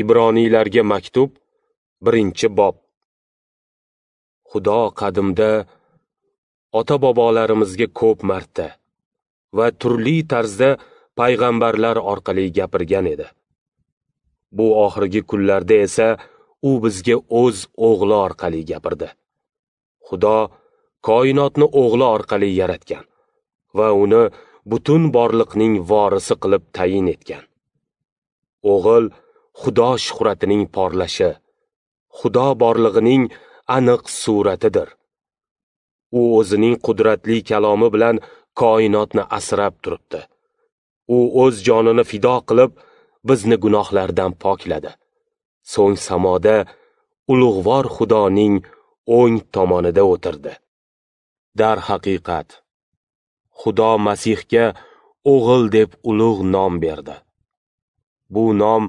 ibroniylarga maktub 1 bob xudo qadimda ota bobolarimizga ko'p marta va turli tarzda payg'ambarlar orqali gapirgan edi bu oxirgi kunlarda esa u bizga o'z o'g'li orqali gapirdi xudo koinotni o'g'li orqali yaratgan va uni butun borliqning vorisi qilib tayin etgan o'g'il xudo shuhratining porlashi xudo borlig'ining aniq suratidir u o'zining qudratli kalomi bilan koinotni asrab turibdi u o'z jonini fido qilib bizni gunohlardan pokladi so'ng samoda ulug'vor xudoning o'ng tomonida o'tirdi darhaqiqat xudo masihga o'g'il deb ulug' nom berdi bu nom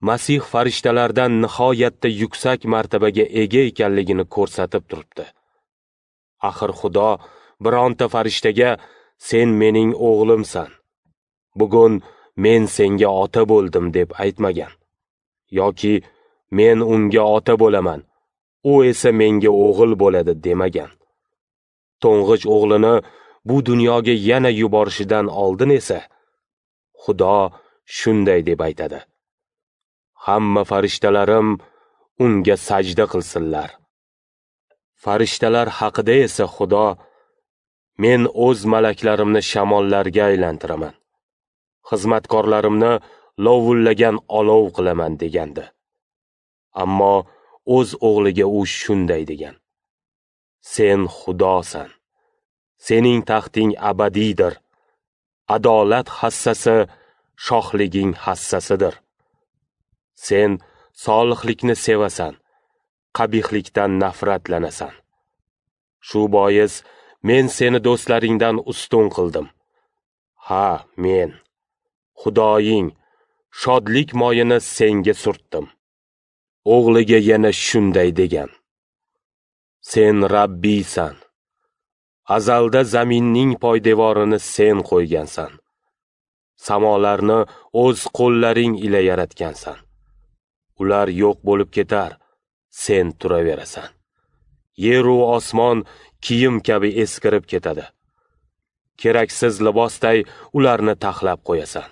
masih farishtalardan nihoyatda yuksak martabaga ega ekanligini ko'rsatib turibdi axir xudo bironta farishtaga sen mening o'g'limsan bugun men senga ota bo'ldim deb aytmagan yoki men unga ota bo'laman u esa menga o'g'il bo'ladi demagan to'ng'ich o'g'lini bu dunyoga yana yuborishidan oldin esa xudo shunday deb aytadi hamma farishtalarim unga sajda qilsinlar. Farishtalar haqida esa Xudo men o'z malaklarimni shamollarga aylantiraman. Xizmatkorlarimni lovullagan olov qilaman degandi. Ammo o'z o'g'liga u shunday degan. Sen Xudosan. Sening taxting abadiydir. Adolat hassasi shohliging hassasidir. Sen solihlikni sevasan, qabihlikdan nafratlanasan. Shu bois men seni do'stlaringdan ustun qildim. Ha, men Xudoying shodlik moyini senga surtdim. O'g'liga yana shunday degan. Sen Rabbiysan. Azalda zaminning poydevorini sen qo'ygansan. Samolarni o'z qo'llaring ila yaratgansan. ular yo'q bo'lib ketar sen turaverasan yeru osmon kiyim kabi eskirib ketadi keraksiz libosday ularni taxlab qo'yasan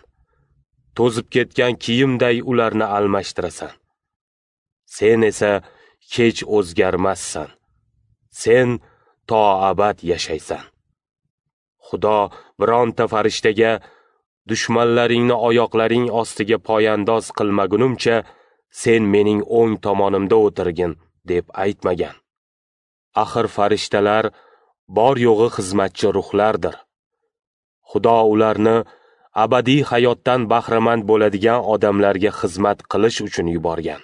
to'zib ketgan kiyimday ularni almashtirasan sen esa hech o'zgarmassan sen to abad yashaysan xudo bironta farishtaga dushmanlaringni oyoqlaring ostiga poyandoz qilmagunimcha sen mening o'ng tomonimda o'tirgin deb aytmagan axir farishtalar bor yo'g'i xizmatchi ruhlardir xudo ularni abadiy hayotdan bahramand bo'ladigan odamlarga xizmat qilish uchun yuborgan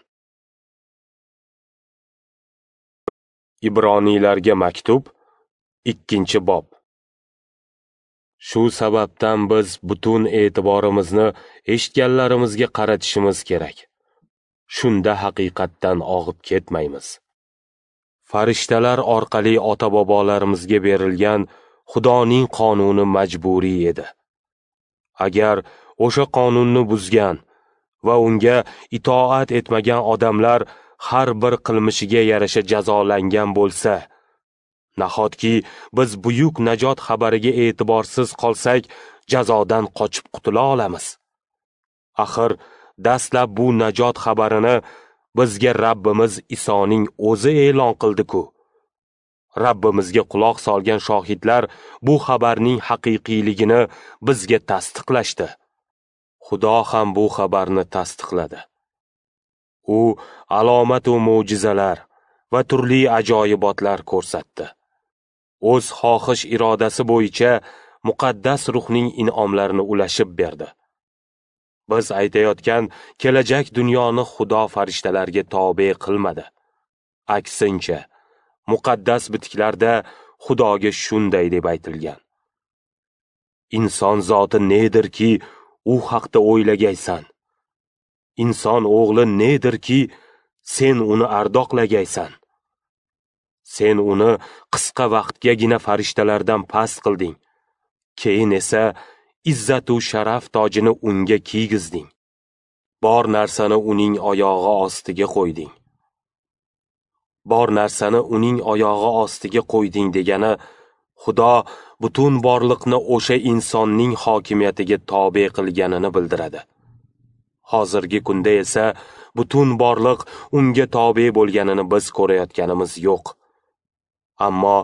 ibroniylarga maktub ikkinchi bob shu sababdan biz butun e'tiborimizni eshitganlarimizga qaratishimiz kerak shunda haqiqatdan og'ib ketmaymiz farishtalar orqali ota bobolarimizga berilgan xudoning qonuni majburiy edi agar o'sha qonunni buzgan va unga itoat etmagan odamlar har bir qilmishiga yarasha jazolangan bo'lsa nahotki biz buyuk najot xabariga e'tiborsiz qolsak jazodan qochib qutula olamiz axir dastlab bu najot xabarini bizga Rabbimiz Isoning o'zi e'lon qildi-ku. Rabbimizga quloq solgan shohidlar bu xabarning haqiqiyligini bizga tasdiqlashdi. Xudo ham bu xabarni tasdiqladi. U alomat va mo'jizalar va turli ajoyibotlar ko'rsatdi. O'z xohish irodasi bo'yicha muqaddas ruhning inomlarini ulashib berdi. Biz aytayotgan kelajak dunyoni Xudo farishtalarga tobe qilmadi. Aksincha, muqaddas bitiklarda Xudoga shunday deb aytilgan. Inson zoti nedirki, u haqda o'ylagaysan. Inson o'g'li nedirki, sen uni ardoqlagaysan. Sen uni qisqa vaqtgagina farishtalardan past qilding. Keyin esa izzat u sharaf tojini unga kiygizding bor narsani uning oyog'i ostiga qo'yding bor narsani uning oyog'i ostiga qo'yding degani xudo butun borliqni o'sha insonning hokimiyatiga tobe qilganini bildiradi hozirgi kunda esa butun borliq unga tobe bo'lganini biz ko'rayotganimiz yo'q ammo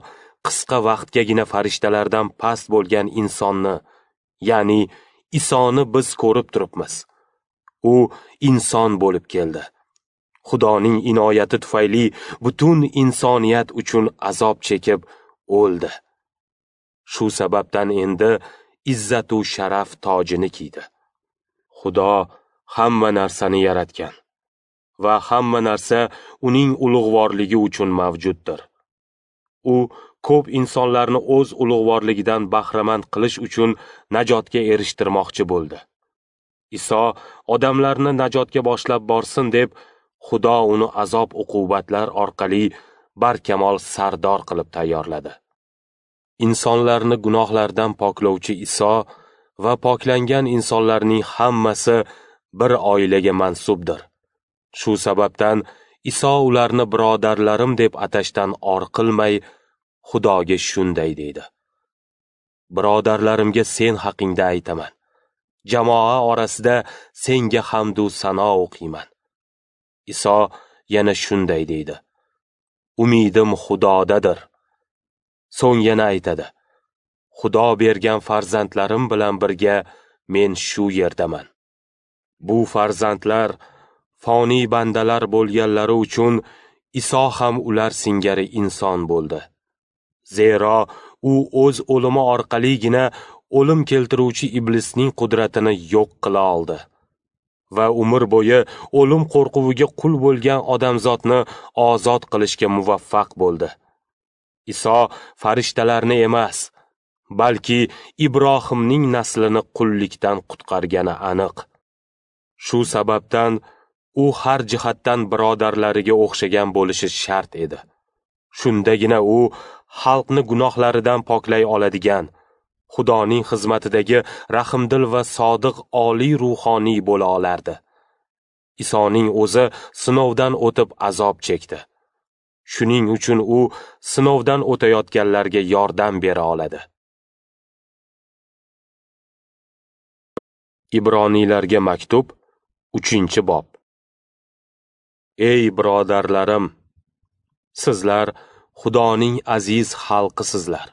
qisqa vaqtgagina farishtalardan past bo'lgan insonni ya'ni Isoni biz ko'rib turibmiz. U inson bo'lib keldi. Xudoning inoyati tufayli butun insoniyat uchun azob chekib o'ldi. Shu sababdan endi izzat va sharaf tojini kiydi. Xudo hamma narsani yaratgan va hamma narsa uning ulug'vorligi uchun mavjuddir. U ko'p insonlarni o'z ulug'vorligidan bahramand qilish uchun najotga erishtirmoqchi bo'ldi. Iso odamlarni najotga boshlab borsin deb Xudo uni azob uqubatlar orqali barkamol sardor qilib tayyorladi. Insonlarni gunohlardan poklovchi Iso va poklangan insonlarning hammasi bir oilaga mansubdir. Shu sababdan Iso ularni birodarlarim deb atashdan or qilmay, Xudoga shunday deydi. Birodarlarimga sen haqingda aytaman. Jamoa orasida senga hamd va sano o'qiyman. Iso yana shunday deydi. Umidim Xudodadir. So'ng yana aytadi. Xudo bergan farzandlarim bilan birga men shu yerdaman. Bu farzandlar foniy bandalar bo'lganlari uchun Iso ham ular singari inson bo'ldi. Zero u o'z o'limi orqaligina o'lim keltiruvchi iblisning qudratini yo'q qila oldi va umr bo'yi o'lim qo'rquviga qul bo'lgan odamzodni ozod qilishga muvaffaq bo'ldi. Iso farishtalarni emas, balki Ibrohimning naslini qullikdan qutqargani aniq. Shu sababdan u har jihatdan birodarlariga o'xshagan bo'lishi shart edi. Shundagina u xalqni gunohlaridan poklay oladigan, Xudoning xizmatidagi rahimdil va sodiq oliy ruhoniy bo'la olardi. Isoning o'zi sinovdan o'tib azob chekdi. Shuning uchun u sinovdan o'tayotganlarga yordam bera oladi. Ibroniylarga maktub 3-bob. Ey birodarlarim, sizlar Xudoning aziz xalqi sizlar.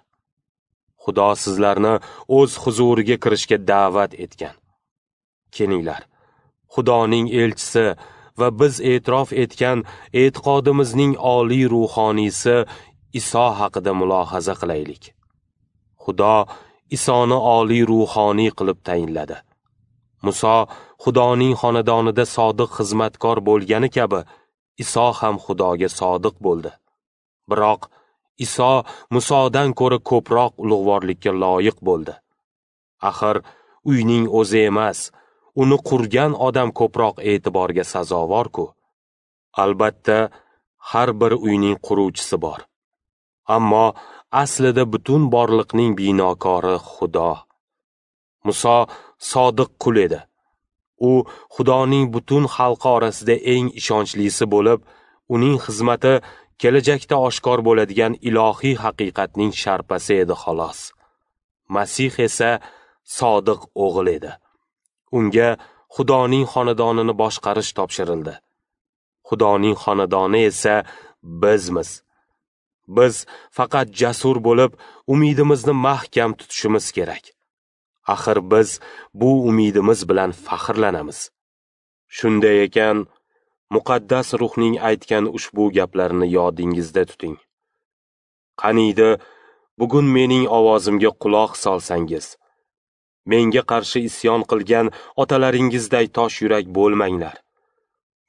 Xudo sizlarni o'z huzuriga kirishga da'vat etgan. Kelinglar, Xudoning elchisi va biz e'tirof etgan e'tiqodimizning oliy ruhoniysi Iso haqida mulohaza qilaylik. Xudo Isoni oliy ruhoniy qilib tayinladi. Muso Xudoning xonadonida sodiq xizmatkor bo'lgani kabi Iso ham Xudoga sodiq bo'ldi. Biroq Iso Musodan ko'ra ko'proq ulug'vorlikka loyiq bo'ldi. Axir uyning o'zi emas, uni qurgan odam ko'proq e'tiborga sazovor-ku. Albatta, har bir uyning quruvchisi bor. Ammo aslida butun borliqning binokori Xudo. Muso sodiq qul edi. U Xudoning butun xalqi orasida eng ishonchlisi bo'lib, uning xizmati kelajakda oshkor bo'ladigan ilohiy haqiqatning sharpasi edi xolos. Masih esa sodiq o'g'il edi. Unga Xudoning xonadonini boshqarish topshirildi. Xudoning xonadoni esa bizmiz. Biz faqat jasur bo'lib, umidimizni mahkam tutishimiz kerak. Axir biz bu umidimiz bilan faxrlanamiz. Shunday ekan, muqaddas ruhning aytgan ushbu gaplarini yodingizda tuting. Qaniydi, bugun mening ovozimga quloq solsangiz, menga qarshi isyon qilgan otalaringizday tosh yurak bo'lmanglar.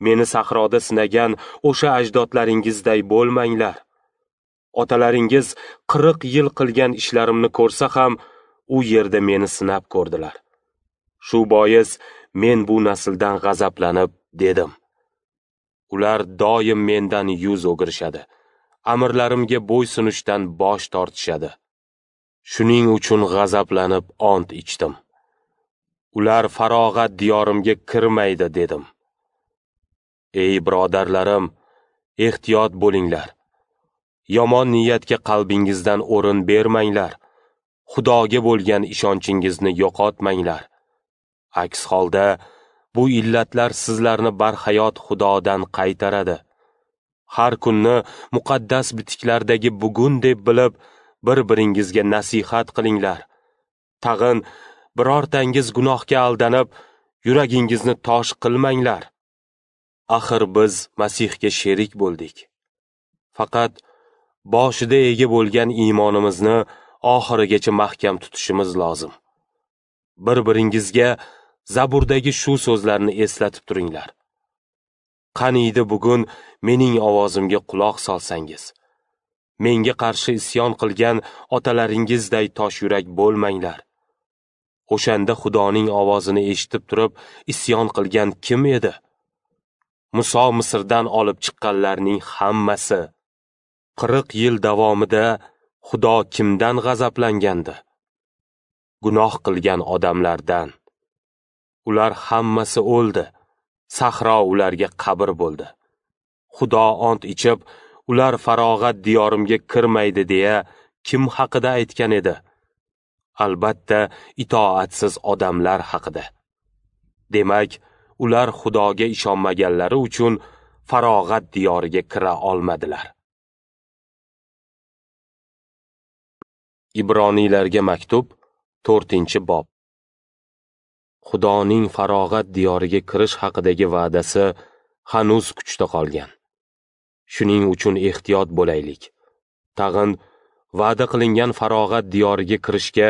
Meni sahroda sinagan o'sha ajdodlaringizday bo'lmanglar. Otalaringiz 40 yil qilgan ishlarimni ko'rsa ham, u yerda meni sinab ko'rdilar. Shu bois men bu nasldan g'azablanib dedim: Ular doim mendan yuz o'girishadi. Amrlarimga bo'ysunishdan bosh tortishadi. Shuning uchun g'azablanib ont ichdim. Ular farog'at diyorimga kirmaydi dedim. Ey birodarlarim, ehtiyot bo'linglar. Yomon niyatga qalbingizdan o'rin bermanglar. Xudoga bo'lgan ishonchingizni yo'qotmanglar. Aks holda bu illatlar sizlarni barhayot xudodan qaytaradi har kunni muqaddas bitiklardagi bugun deb bilib bir biringizga nasihat qilinglar tag'in birortangiz gunohga aldanib yuragingizni tosh qilmanglar axir biz masihga sherik bo'ldik faqat boshida ega bo'lgan iymonimizni oxirigacha mahkam tutishimiz lozim bir biringizga zaburdagi shu so'zlarni eslatib turinglar qaniydi bugun mening ovozimga quloq solsangiz menga qarshi isyon qilgan otalaringizday tosh yurak bo'lmanglar o'shanda xudoning ovozini eshitib turib isyon qilgan kim edi muso misrdan olib chiqqanlarning hammasi qirq yil davomida xudo kimdan g'azablangandi gunoh qilgan odamlardan Ular hammasi o'ldi. Sahro ularga qabr bo'ldi. Xudo ont ichib, ular farog'at diyorimga kirmaydi deya kim haqida aytgan edi? Albatta, itoatsiz odamlar haqida. Demak, ular Xudoga ishonmaganlari uchun farog'at diyoriga kira olmadilar. Ibroniylarga maktub 4-bob Xudoning farog'at diyoriga kirish haqidagi va'dasi hanuz kuchda qolgan. Shuning uchun ehtiyot bo'laylik. Tag'in va'da qilingan farog'at diyoriga kirishga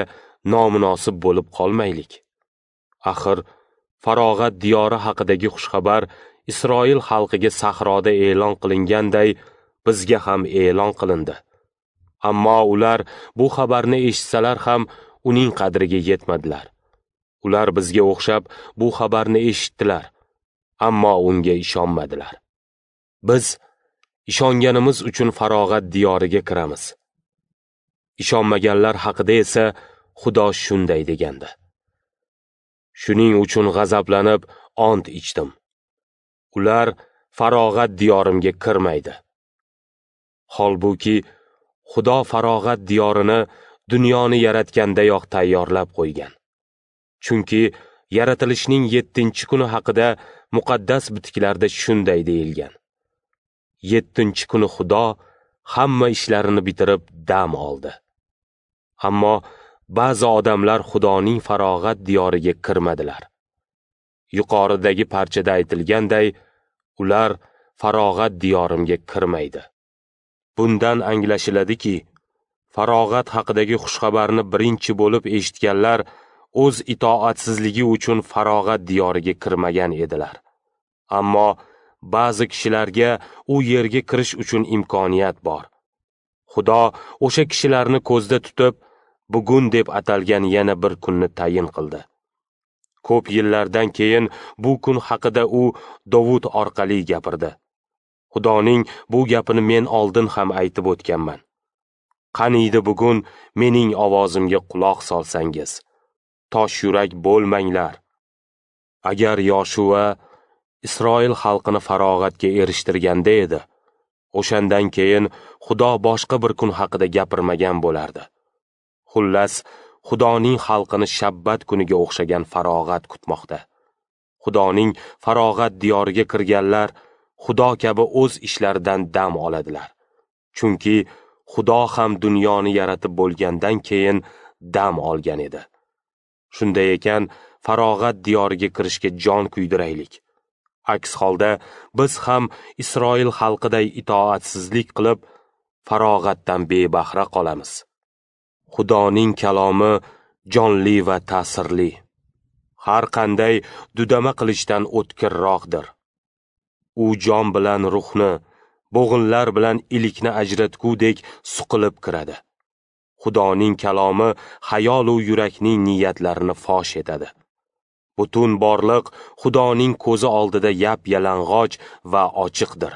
nomunosib bo'lib qolmaylik. Axir farog'at diyori haqidagi xushxabar Isroil xalqiga sahroda e'lon qilinganday bizga ham e'lon qilindi. Ammo ular bu xabarni eshitsalar ham uning qadriga yetmadilar. Ular bizga o'xshab bu xabarni eshitdilar, ammo unga ishonmadilar. Biz ishonganimiz uchun farog'at diyoriga kiramiz. Ishonmaganlar haqida esa Xudo shunday degandi. Shuning uchun g'azablanib ont ichdim. Ular farog'at diyorimga kirmaydi. Holbuki Xudo farog'at diyorini dunyoni yaratgandayoq tayyorlab qo'ygan. Chunki yaratilishning 7-kuni haqida muqaddas bitiklarda shunday deyilgan. 7-kuni Xudo hamma ishlarini bitirib dam oldi. Ammo ba'zi odamlar Xudoning farog'at diyoriga kirmadilar. Yuqoridagi parchada aytilganday, ular farog'at diyorimga kirmaydi. Bundan anglashiladiki, farog'at haqidagi xushxabarni birinchi bo'lib eshitganlar o'z itoatsizligi uchun farog'at diyoriga kirmagan edilar. Ammo ba'zi kishilarga u yerga kirish uchun imkoniyat bor. Xudo o'sha kishilarni ko'zda tutib, bugun deb atalgan yana bir kunni tayin qildi. Ko'p yillardan keyin bu kun haqida u Dovud orqali gapirdi. Xudoning bu gapini men oldin ham aytib o'tganman. Qaniydi bugun mening ovozimga quloq solsangiz. tosh yurak bo'lmanglar. Agar Yoshua Isroil xalqini farog'atga erishtirganda edi, o'shandan keyin Xudo boshqa bir kun haqida gapirmagan bo'lardi. Xullas, Xudoning xalqini shabbat kuniga o'xshagan farog'at kutmoqda. Xudoning farog'at diyoriga kirganlar Xudo kabi o'z ishlaridan dam oladilar. Chunki Xudo ham dunyoni yaratib bo'lgandan keyin dam olgan edi. Shunday ekan, farog'at diyoriga kirishga jon kuydiraylik. Aks holda biz ham Isroil xalqiday itoatsizlik qilib, farog'atdan bebahra qolamiz. Xudoning kalomi jonli va ta'sirli. Har qanday dudama qilishdan o'tkirroqdir. U jon bilan ruhni, bo'g'inlar bilan ilikni ajratgudek suqilib kiradi. Xudoning kalomi hayol va yurakning niyatlarini fosh etadi. Butun borliq Xudoning ko'zi oldida yap yalang'och va ochiqdir.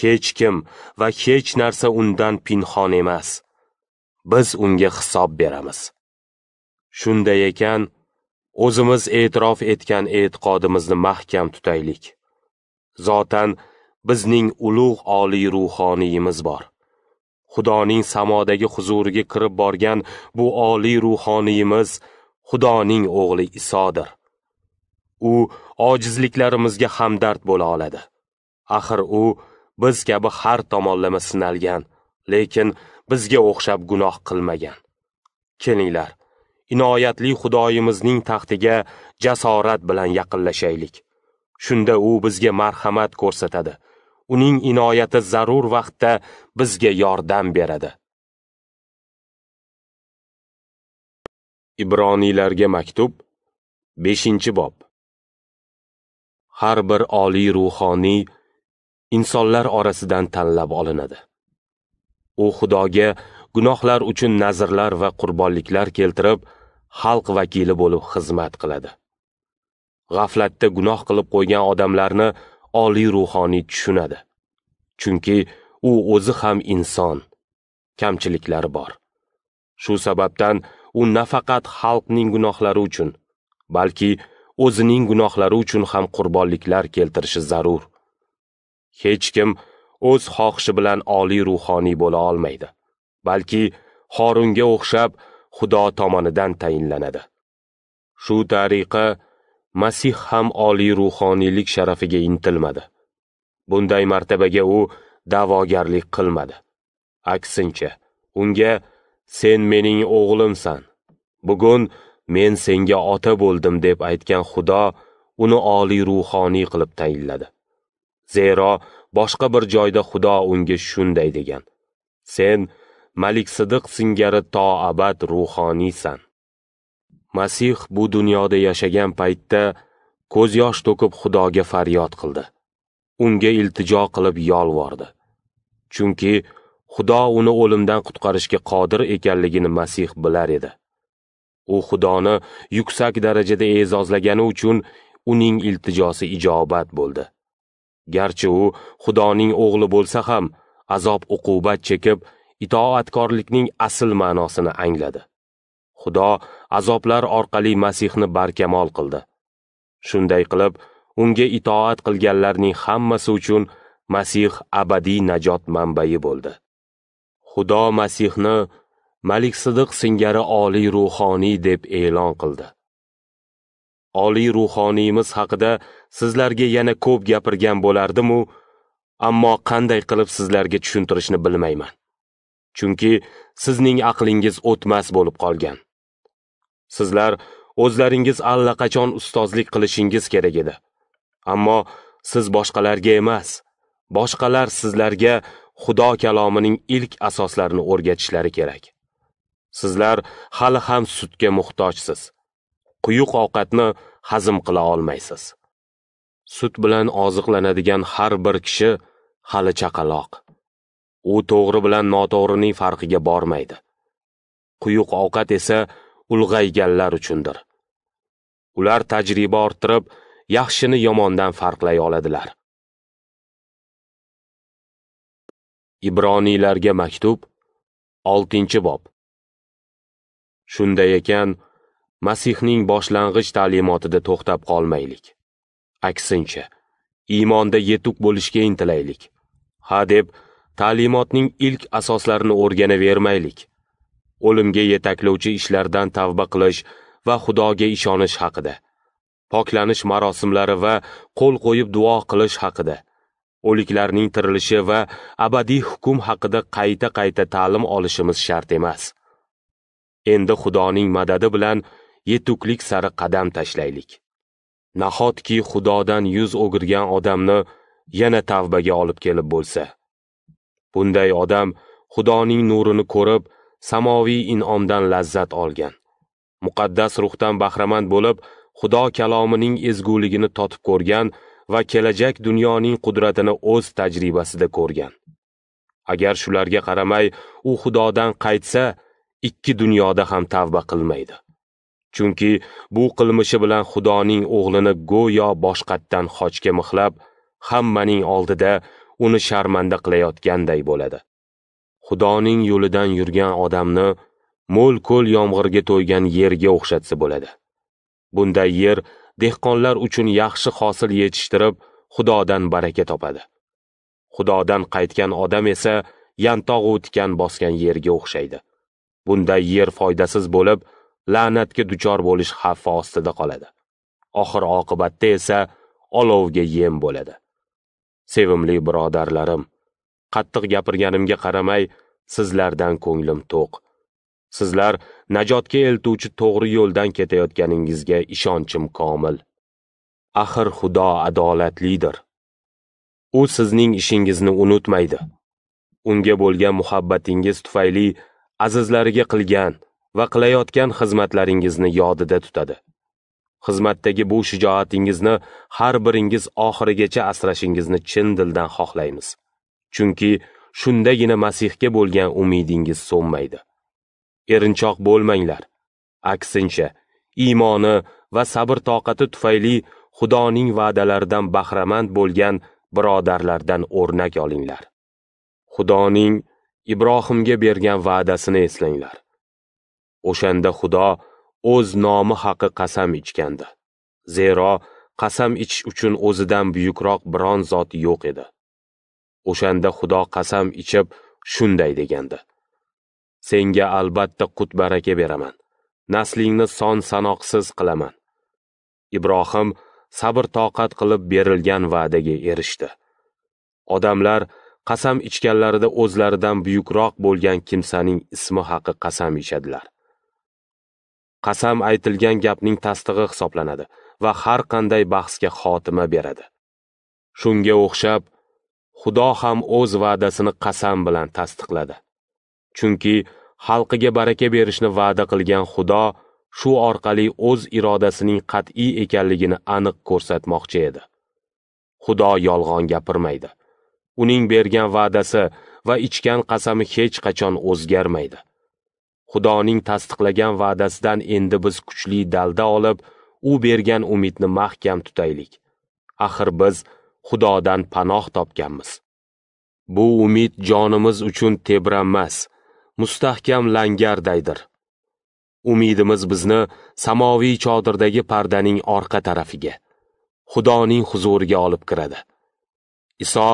Hech kim va hech narsa undan pinhon emas. Biz unga hisob beramiz. Shunday ekan, o'zimiz e'tirof etgan e'tiqodimizni mahkam tutaylik. Zotan bizning ulug' oliy ruhoniyimiz bor. xudoning samodagi huzuriga kirib borgan bu oliy ruhoniyimiz xudoning o'g'li isodir u ojizliklarimizga hamdard bo'la oladi axir u biz kabi har tomonlama sinalgan lekin bizga o'xshab gunoh qilmagan kelinglar inoyatli xudoyimizning taxtiga jasorat bilan yaqinlashaylik shunda u bizga marhamat ko'rsatadi uning inoyati zarur vaqtda bizga yordam beradi. Ibroniylarga maktub 5-bob Har bir oliy ruhoniy insonlar orasidan tanlab olinadi. U Xudoga gunohlar uchun nazrlar va qurbonliklar keltirib, xalq vakili bo'lib xizmat qiladi. G'aflatda gunoh qilib qo'ygan odamlarni oliy ruhoniy tushunadi chunki u o'zi ham inson kamchiliklari bor shu sababdan u nafaqat xalqning gunohlari uchun balki o'zining gunohlari uchun ham qurbonliklar keltirishi zarur hech kim o'z xohishi bilan oliy ruhoniy bo'la olmaydi balki Xorunga o'xshab Xudo tomonidan tayinlanadi. Shu tariqa Masih ham oliy ruhoniylik sharafiga intilmadi. Bunday martabaga u da'vogarlik qilmadi. Aksincha, unga sen mening o'g'limsan. Bugun men senga ota bo'ldim deb aytgan Xudo uni oliy ruhoniy qilib tayinladi. Zero boshqa bir joyda Xudo unga shunday degan: Sen Malik Sidiq singari to ruhoniysan. masih bu dunyoda yashagan paytda ko'z yosh to'kib xudoga faryod qildi unga iltijo qilib yolvordi chunki xudo uni o'limdan qutqarishga qodir ekanligini masih bilar edi u xudoni yuksak darajada e'zozlagani uchun uning iltijosi ijobat bo'ldi garchi u xudoning o'g'li bo'lsa ham azob uqubat chekib itoatkorlikning asl ma'nosini angladi xudo azoblar orqali masihni barkamol qildi shunday qilib unga itoat qilganlarning hammasi uchun masih abadiy najot manbai bo'ldi xudo masihni malik sidiq singari oliy ruhoniy deb e'lon qildi oliy ruhoniyimiz haqida sizlarga yana ko'p gapirgan bo'lardim-u, ammo qanday qilib sizlarga tushuntirishni bilmayman chunki sizning aqlingiz o'tmas bo'lib qolgan Sizlar o'zlaringiz allaqachon ustozlik qilishingiz kerak edi. Ammo siz boshqalarga emas, boshqalar sizlarga Xudo kalomining ilk asoslarini o'rgatishlari kerak. Sizlar hali ham sutga muhtojsiz. Quyuq ovqatni hazm qila olmaysiz. Sut bilan oziqlanadigan har bir kishi hali chaqaloq. U to'g'ri bilan noto'g'rining farqiga bormaydi. Quyuq ovqat esa ulg'ayganlar uchundir ular tajriba orttirib yaxshini yomondan farqlay oladilar ibroniylarga maktub 6 bob shunday ekan masihning boshlang'ich ta'limotida to'xtab qolmaylik aksincha iymonda yetuk bo'lishga intilaylik ha deb ta'limotning ilk asoslarini o'rganavermaylik o'limga yetaklovchi ishlardan tavba qilish va Xudoga ishonish haqida. Poklanish marosimlari va qo'l qo'yib duo qilish haqida. O'liklarning tirilishi va abadiy hukm haqida qayta-qayta ta'lim olishimiz shart emas. Endi Xudoning madadi bilan yetuklik sari qadam tashlaylik. Nahotki Xudodan yuz o'girgan odamni yana tavbaga olib kelib bo'lsa. Bunday odam Xudoning nurini ko'rib, samoviy in'omdan lazzat olgan muqaddas ruhdan bahramand bo'lib xudo kalomining ezguligini totib ko'rgan va kelajak dunyoning qudratini o'z tajribasida ko'rgan agar shularga qaramay u xudodan qaytsa ikki dunyoda ham tavba qilmaydi chunki bu qilmishi bilan xudoning o'g'lini go'yo boshqatdan xochga mixlab hammaning oldida uni sharmanda qilayotganday bo'ladi xudoning yo'lidan yurgan odamni mo'l ko'l yomg'irga to'ygan yerga o'xshatsa bo'ladi bunday yer dehqonlar uchun yaxshi hosil yetishtirib xudodan baraka topadi xudodan qaytgan odam esa yantog'u tikan bosgan yerga o'xshaydi bunday yer foydasiz bo'lib la'natga duchor bo'lish xavfi ostida qoladi oxir oqibatda esa olovga yem bo'ladi sevimli birodarlarim qattiq gapirganimga qaramay sizlardan ko'nglim to'q. Sizlar najotga eltuvchi to'g'ri yo'ldan ketayotganingizga ishonchim komil. Axir Xudo adolatlidir. U sizning ishingizni unutmaydi. Unga bo'lgan muhabbatingiz tufayli azizlariga qilgan va qilayotgan xizmatlaringizni yodida tutadi. Xizmatdagi bu shijoatingizni har biringiz oxirigacha asrashingizni chin dildan xohlaymiz. Chunki shundagina masihga bo'lgan umidingiz so'nmaydi erinchoq bo'lmanglar aksincha iymoni va sabr toqati tufayli xudoning va'dalaridan bahramand bo'lgan birodarlardan o'rnak olinglar xudoning ibrohimga bergan va'dasini eslanglar o'shanda xudo o'z nomi haqi qasam ichgandi zero qasam ichish uchun o'zidan buyukroq biron zot yo'q edi o'shanda xudo qasam ichib shunday degandi senga albatta qut baraka beraman naslingni son sanoqsiz qilaman ibrohim sabr toqat qilib berilgan va'daga erishdi odamlar qasam ichganlarida o'zlaridan buyukroq bo'lgan kimsaning ismi haqi qasam ichadilar qasam aytilgan gapning tasdig'i hisoblanadi va har qanday bahsga xotima beradi shunga o'xshab Xudo ham o'z va'dasini qasam bilan tasdiqladi. Chunki xalqiga baraka berishni va'da qilgan Xudo shu orqali o'z irodasining qat'iy ekanligini aniq ko'rsatmoqchi edi. Xudo yolg'on gapirmaydi. Uning bergan va'dasi va ichgan qasami hech qachon o'zgarmaydi. Xudoning tasdiqlagan va'dasidan endi biz kuchli dalda olib, u bergan umidni mahkam tutaylik. Axir biz xudodan panoh topganmiz bu umid jonimiz uchun tebranmas mustahkam langardaydir umidimiz bizni samoviy chodirdagi pardaning orqa tarafiga xudoning huzuriga olib kiradi iso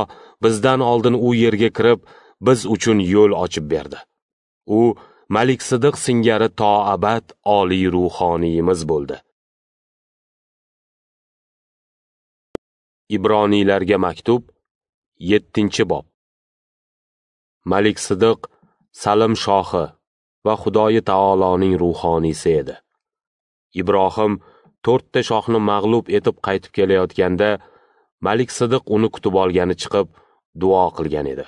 bizdan oldin u yerga kirib biz uchun yo'l ochib berdi u malik sidiq singari to oliy ruhoniyimiz bo'ldi ibroniylarga maktub 7 bob malik sidiq salim shohi va xudoyi taoloning ruhoniysi edi ibrohim 4ta shohni mag'lub etib qaytib kelayotganda malik sidiq uni kutib olgani chiqib duo qilgan edi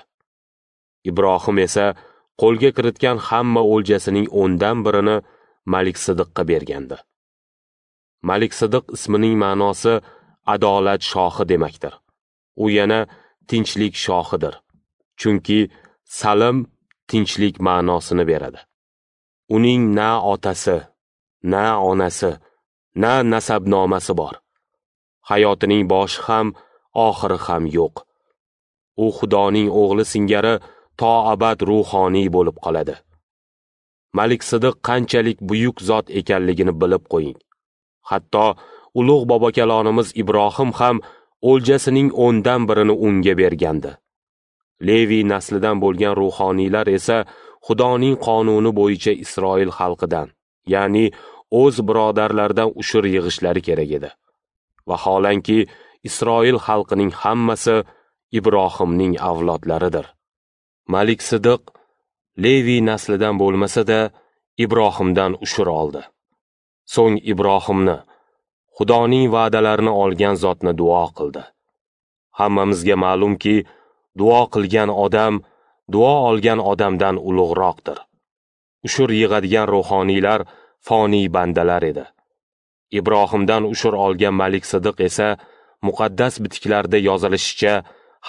ibrohim esa qo'lga kiritgan hamma o'ljasining 10dan birini malik sidiqqa bergandi malik sidiq ismining ma'nosi adolat shohi demakdir. U yana tinchlik shohidir. Chunki salim tinchlik ma'nosini beradi. Uning na otasi, na onasi, na nasabnomasi bor. Hayotining boshi ham, oxiri ham yo'q. U Xudoning o'g'li singari to ruhoniy bo'lib qoladi. Malik Sidiq qanchalik buyuk zot ekanligini bilib qo'ying. Hatto ulug' bobokalonimiz ibrohim ham o'ljasining 10 dan birini unga bergandi Levi naslidan bo'lgan ruhoniylar esa xudoning qonuni bo'yicha isroil xalqidan ya'ni o'z birodarlardan ushur yig'ishlari kerak edi vaholanki isroil xalqining hammasi ibrohimning avlodlaridir malik sidiq Levi naslidan bo'lmasa da ibrohimdan ushur oldi so'ng ibrohimni Xudoning va'dalarini olgan zotni duo qildi. Hammamizga ma'lumki, duo qilgan odam duo olgan odamdan ulug'roqdir. Ushur yig'adigan ruhoniylar foniy bandalar edi. Ibrohimdan ushur olgan Malik Sidiq esa muqaddas bitiklarda yozilishicha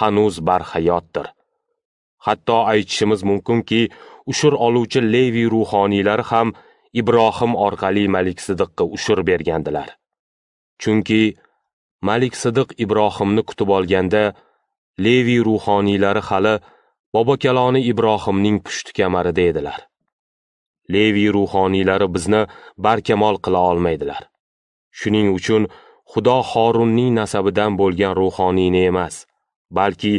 hanuz hayotdir. Hatto aytishimiz mumkinki, ushur oluvchi Levi ruhoniylari ham Ibrohim orqali Malik Sidiqqa ushur bergandilar. Chunki Malik Sidiq Ibrohimni kutib olganda Levi ruhoniylari hali Kaloni Ibrohimning pushti kamarida edilar. Levi ruhoniylari bizni barkamol qila olmaydilar. Shuning uchun Xudo Xorunning nasabidan bo'lgan ruhoniyni emas, balki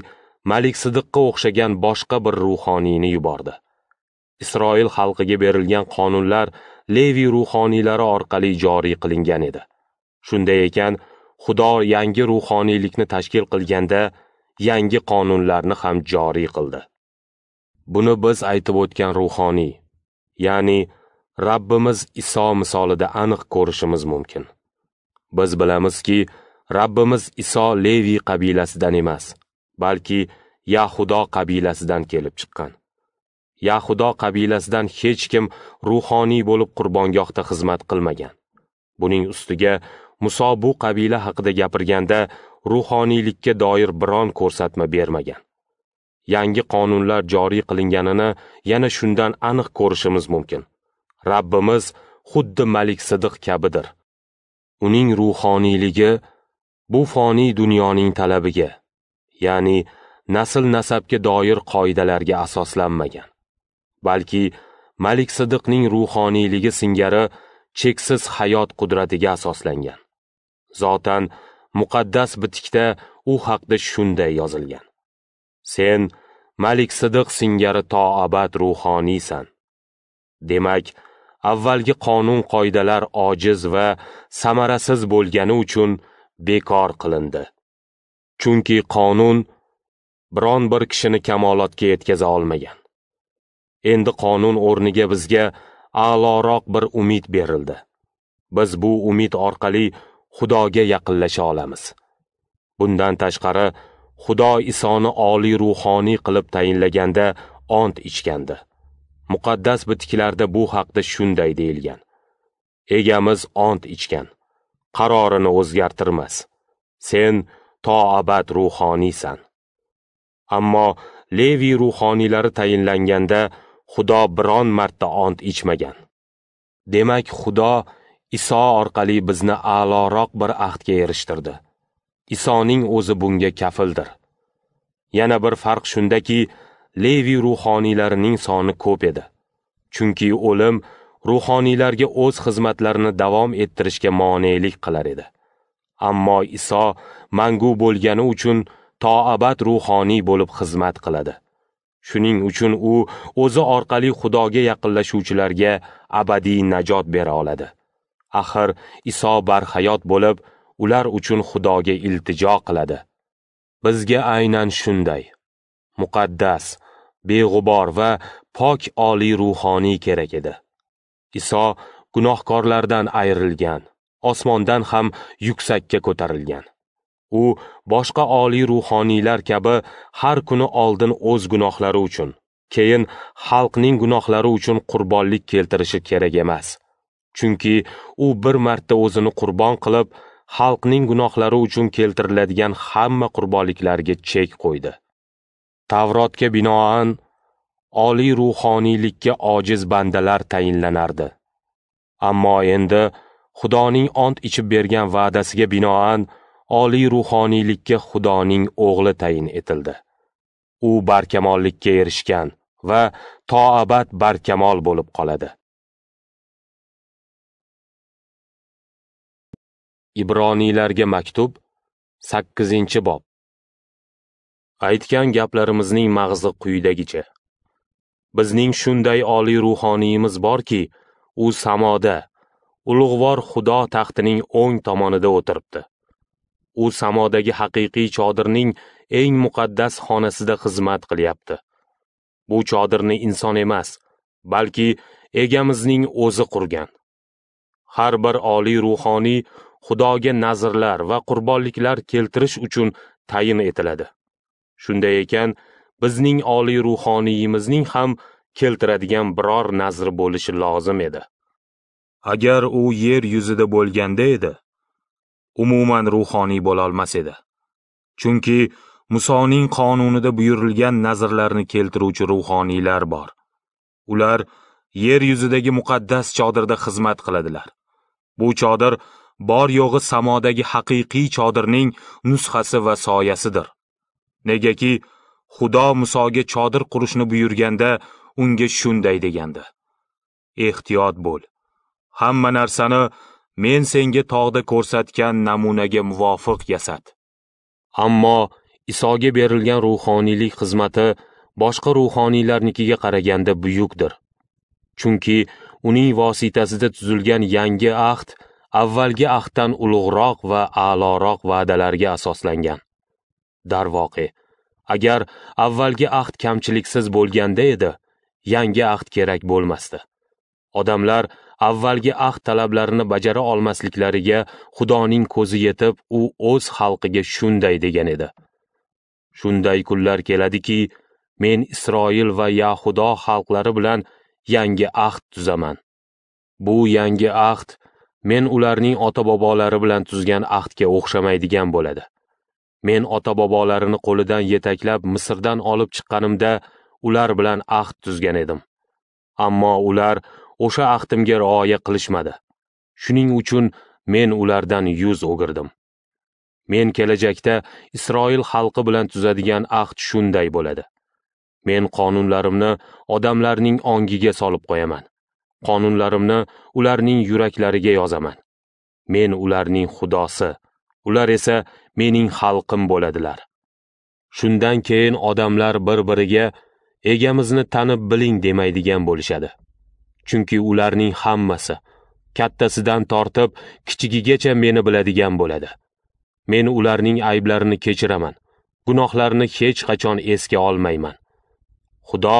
Malik Sidiqqa o'xshagan boshqa bir ruhoniyni yubordi. Isroil xalqiga berilgan qonunlar Levi ruhoniylari orqali joriy qilingan edi. Shunday ekan, Xudo yangi ruhoniylikni tashkil qilganda yangi qonunlarni ham joriy qildi. Buni biz aytib o'tgan ruhoniy, ya'ni Rabbimiz Iso misolida aniq ko'rishimiz mumkin. Biz bilamizki, Rabbimiz Iso Levi qabilasidan emas, balki Yahudo qabilasidan kelib chiqqan. Yahudo qabilasidan hech kim ruhoniy bo'lib qurbongohda xizmat qilmagan. Buning ustiga Muso bu qabila haqida gapirganda ruhoniylikka doir biron ko'rsatma bermagan. Yangi qonunlar joriy qilinganini yana shundan aniq ko'rishimiz mumkin. Rabbimiz xuddi Malik Sidiq kabidir. Uning ruhoniyligi bu foniy dunyoning talabiga, ya'ni nasl nasabga doir qoidalarga asoslanmagan. Balki Malik Sidiqning ruhoniyligi singari cheksiz hayot qudratiga asoslangan. Zotan muqaddas bitikda u haqda shunday yozilgan. Sen Malik Sidiq singari to abad ruhoniysan. Demak, avvalgi qonun qoidalar ojiz va samarasiz bo'lgani uchun bekor qilindi. Chunki qonun biron bir kishini kamolotga yetkaza olmagan. Endi qonun o'rniga bizga a'loroq bir umid berildi. Biz bu umid orqali Xudoga yaqinlasha olamiz. Bundan tashqari, Xudo Isoni oliy ruhoniy qilib tayinlaganda ont ichgandi. Muqaddas bitiklarda bu haqda shunday deyilgan. Egamiz ont ichgan. Qarorini o'zgartirmas. Sen to abad ruhoniysan. Ammo Levi ruhoniylari tayinlanganda Xudo biron marta ont ichmagan. Demak, Xudo iso orqali bizni a'loroq bir ahdga erishtirdi isoning o'zi bunga kafildir yana bir farq shundaki levi ruhoniylarining soni ko'p edi chunki o'lim ruhoniylarga o'z xizmatlarini davom ettirishga monelik qilar edi ammo iso mangu bo'lgani uchun to'abat ruhoniy bo'lib xizmat qiladi shuning uchun u o'zi orqali xudoga yaqinlashuvchilarga abadiy najot bera oladi Axir Iso barhayot bo'lib, ular uchun Xudoga iltijo qiladi. Bizga aynan shunday muqaddas, beg'ubor va pok oliy ruhoni kerak edi. Iso gunohkorlardan ayrilgan, osmondan ham yuksakka ko'tarilgan. U boshqa oliy ruhoniylar kabi har kuni oldin o'z gunohlari uchun, keyin xalqning gunohlari uchun qurbonlik keltirishi kerak emas. Chunki u bir marta o'zini qurbon qilib, xalqning gunohlari uchun keltiriladigan hamma qurbonliklarga chek qo'ydi. Tavrotga binoan oliy ruhoniylikka ojiz bandalar tayinlanardi. Ammo endi Xudoning ont ichib bergan va'dasiga binoan oliy ruhoniylikka Xudoning o'g'li tayin etildi. U barkamollikka erishgan va toabat barkamol bo'lib qoladi. ibroniylarga maktub 8 bob aytgan gaplarimizning mag'zi quyidagicha bizning shunday oliy ruhoniyimiz borki u samoda ulug'vor xudo taxtining o'ng tomonida o'tiribdi u samodagi haqiqiy chodirning eng muqaddas xonasida xizmat qilyapti bu chodirni inson emas balki egamizning o'zi qurgan har bir oliy ruhoniy xudoga nazrlar va qurbonliklar keltirish uchun tayin etiladi shunday ekan bizning oliy ruhoniyimizning ham keltiradigan biror nazr bo'lishi lozim edi agar u yer yuzida bo'lganda edi umuman ruhoniy bo'lolmas edi chunki musoning qonunida buyurilgan nazrlarni keltiruvchi ruhoniylar bor ular yer yuzidagi muqaddas chodirda xizmat qiladilar bu chodir bor yo'g'i samodagi haqiqiy chodirning nusxasi va soyasidir. Negaki Xudo Musoga chodir qurishni buyurganda unga shunday degandi. Ehtiyot bo'l. Hamma narsani men senga tog'da ko'rsatgan namunaga muvofiq yasat. Ammo Isoga berilgan ruhoniylik xizmati boshqa ruhoniylarnikiga qaraganda buyukdir. Chunki uning vositasida tuzilgan yangi ahd avvalgi ahddan ulug'roq va a'loroq va'dalarga asoslangan. Darvoqi, agar avvalgi ahd kamchiliksiz bo'lganda edi, yangi ahd kerak bo'lmasdi. Odamlar avvalgi ahd talablarini bajara olmasliklariga Xudoning ko'zi yetib, u o'z xalqiga shunday degan edi. Shunday kunlar keladiki, men Isroil va Yahudo xalqlari bilan yangi ahd tuzaman. Bu yangi ahd men ularning ota bobolari bilan tuzgan ahdga o'xshamaydigan bo'ladi men ota bobolarini qo'lidan yetaklab misrdan olib chiqqanimda ular bilan ahd tuzgan edim ammo ular o'sha ahdimga rioya qilishmadi shuning uchun men ulardan yuz o'girdim men kelajakda isroil xalqi bilan tuzadigan ahd shunday bo'ladi men qonunlarimni odamlarning ongiga solib qo'yaman qonunlarimni ularning yuraklariga yozaman men ularning xudosi ular esa mening xalqim bo'ladilar shundan keyin odamlar bir biriga egamizni tanib biling demaydigan bo'lishadi chunki ularning hammasi kattasidan tortib kichigigacha meni biladigan bo'ladi men ularning ayblarini kechiraman gunohlarini hech qachon esga olmayman xudo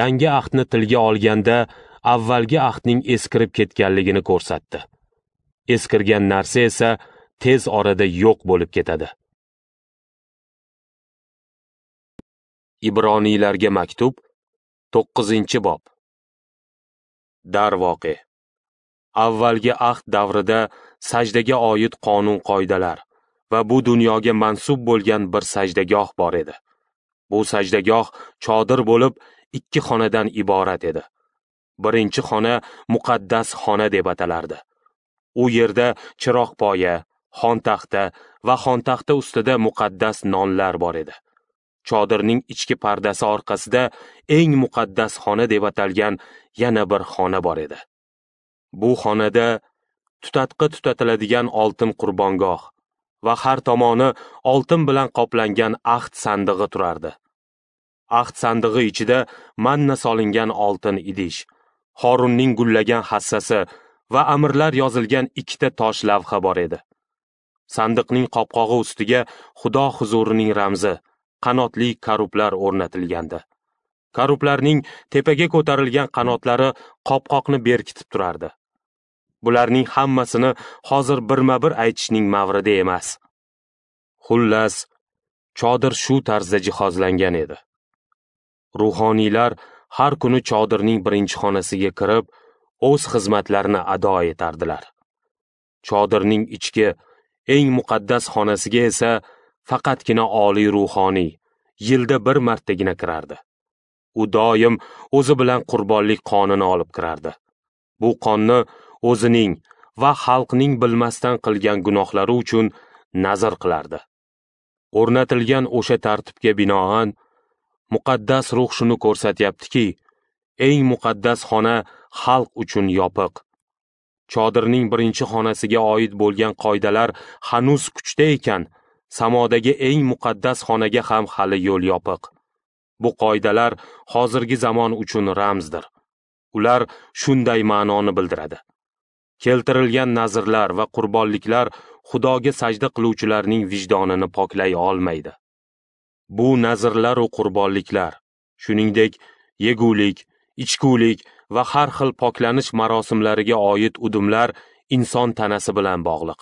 yangi ahdni tilga olganda avvalgi ahdning eskirib ketganligini ko'rsatdi eskirgan narsa esa tez orada yo'q bo'lib ketadi ibroniylarga maktub 9 bob Darvoqa avvalgi ahd davrida sajdaga oid qonun qoidalar va bu dunyoga mansub bo'lgan bir sajdagoh bor edi bu sajdagoh chodir bo'lib ikki xonadan iborat edi birinchi xona muqaddas xona deb atalardi u yerda chiroqpoya xontaxta va xontaxta ustida muqaddas nonlar bor edi chodirning ichki pardasi orqasida eng muqaddas xona deb atalgan yana bir xona bor edi bu xonada tutatqi tutatiladigan oltin qurbongoh va har tomoni oltin bilan qoplangan axt sandig'i turardi Axt sandig'i ichida manna solingan oltin idish Horunning gullagan hassasi va amirlar yozilgan ikkita tosh lavha bor edi. Sandiqning qopqog'i ustiga Xudo huzurining ramzi, qanotli karublar o'rnatilgandi. Karublarning tepaga ko'tarilgan qanotlari qopqoqni berkitib turardi. Bularning hammasini hozir birma-bir aytishning mavridi emas. Xullas, chodir shu tarzda jihozlangan edi. Ruhoniylar har kuni chodirning birinchi xonasiga kirib, o'z xizmatlarini ado etardilar. Chodirning ichki eng muqaddas xonasiga esa faqatgina oliy ruhoniy yilda bir martagina kirardi. U doim o'zi bilan qurbonlik qonini olib kirardi. Bu qonni o'zining va xalqning bilmasdan qilgan gunohlari uchun nazr qilardi. O'rnatilgan o'sha tartibga binoan muqaddas ruh shuni ko'rsatyaptiki, eng muqaddas xona xalq uchun yopiq. Chodirning birinchi xonasiga oid bo'lgan qoidalar hanuz kuchda ekan, samodagi eng muqaddas xonaga ham hali yo'l yopiq. Bu qoidalar hozirgi zamon uchun ramzdir. Ular shunday ma'noni bildiradi. Keltirilgan nazrlar va qurbonliklar Xudoga sajda qiluvchilarning vijdonini poklay olmaydi. Bu nazrlar va qurbonliklar, shuningdek, yegulik, ichkulik va har xil poklanish marosimlariga oid udumlar inson tanasi bilan bog'liq.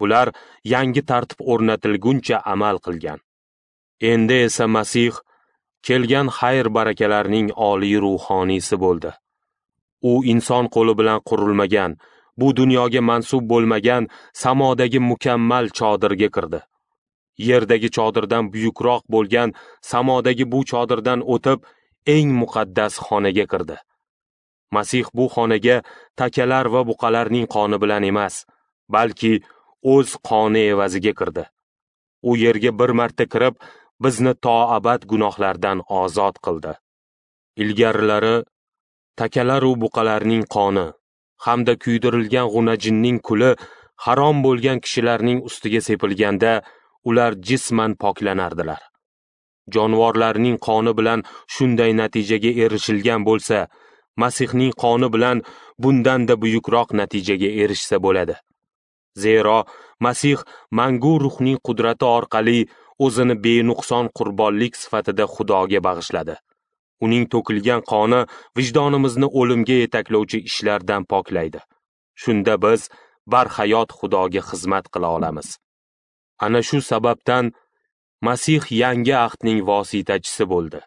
Bular yangi tartib o'rnatilguncha amal qilgan. Endi esa Masih kelgan xayr barakalarining oliy ruhoniysi bo'ldi. U inson qo'li bilan qurilmagan, bu dunyoga mansub bo'lmagan samodagi mukammal chodirga kirdi. yerdagi chodirdan buyukroq bo'lgan samodagi bu chodirdan o'tib eng muqaddas xonaga kirdi masih bu xonaga takalar va buqalarning qoni bilan emas balki o'z qoni evaziga kirdi u yerga bir marta kirib bizni to abad gunohlardan ozod qildi ilgarilari takalaru buqalarning qoni hamda kuydirilgan g'unajinning kuli harom bo'lgan kishilarning ustiga sepilganda ular jisman poklanardilar jonivorlarning qoni bilan shunday natijaga erishilgan bo'lsa masihning qoni bilan bundan-da buyukroq natijaga erishsa bo'ladi zero masih mangu ruhning qudrati orqali o'zini benuqson qurbonlik sifatida xudoga bag'ishladi uning to'kilgan qoni vijdonimizni o'limga yetaklovchi ishlardan poklaydi shunda biz bar hayot xudoga xizmat qila olamiz Ana shu sababdan Masih yangi ahdning vositachisi bo'ldi.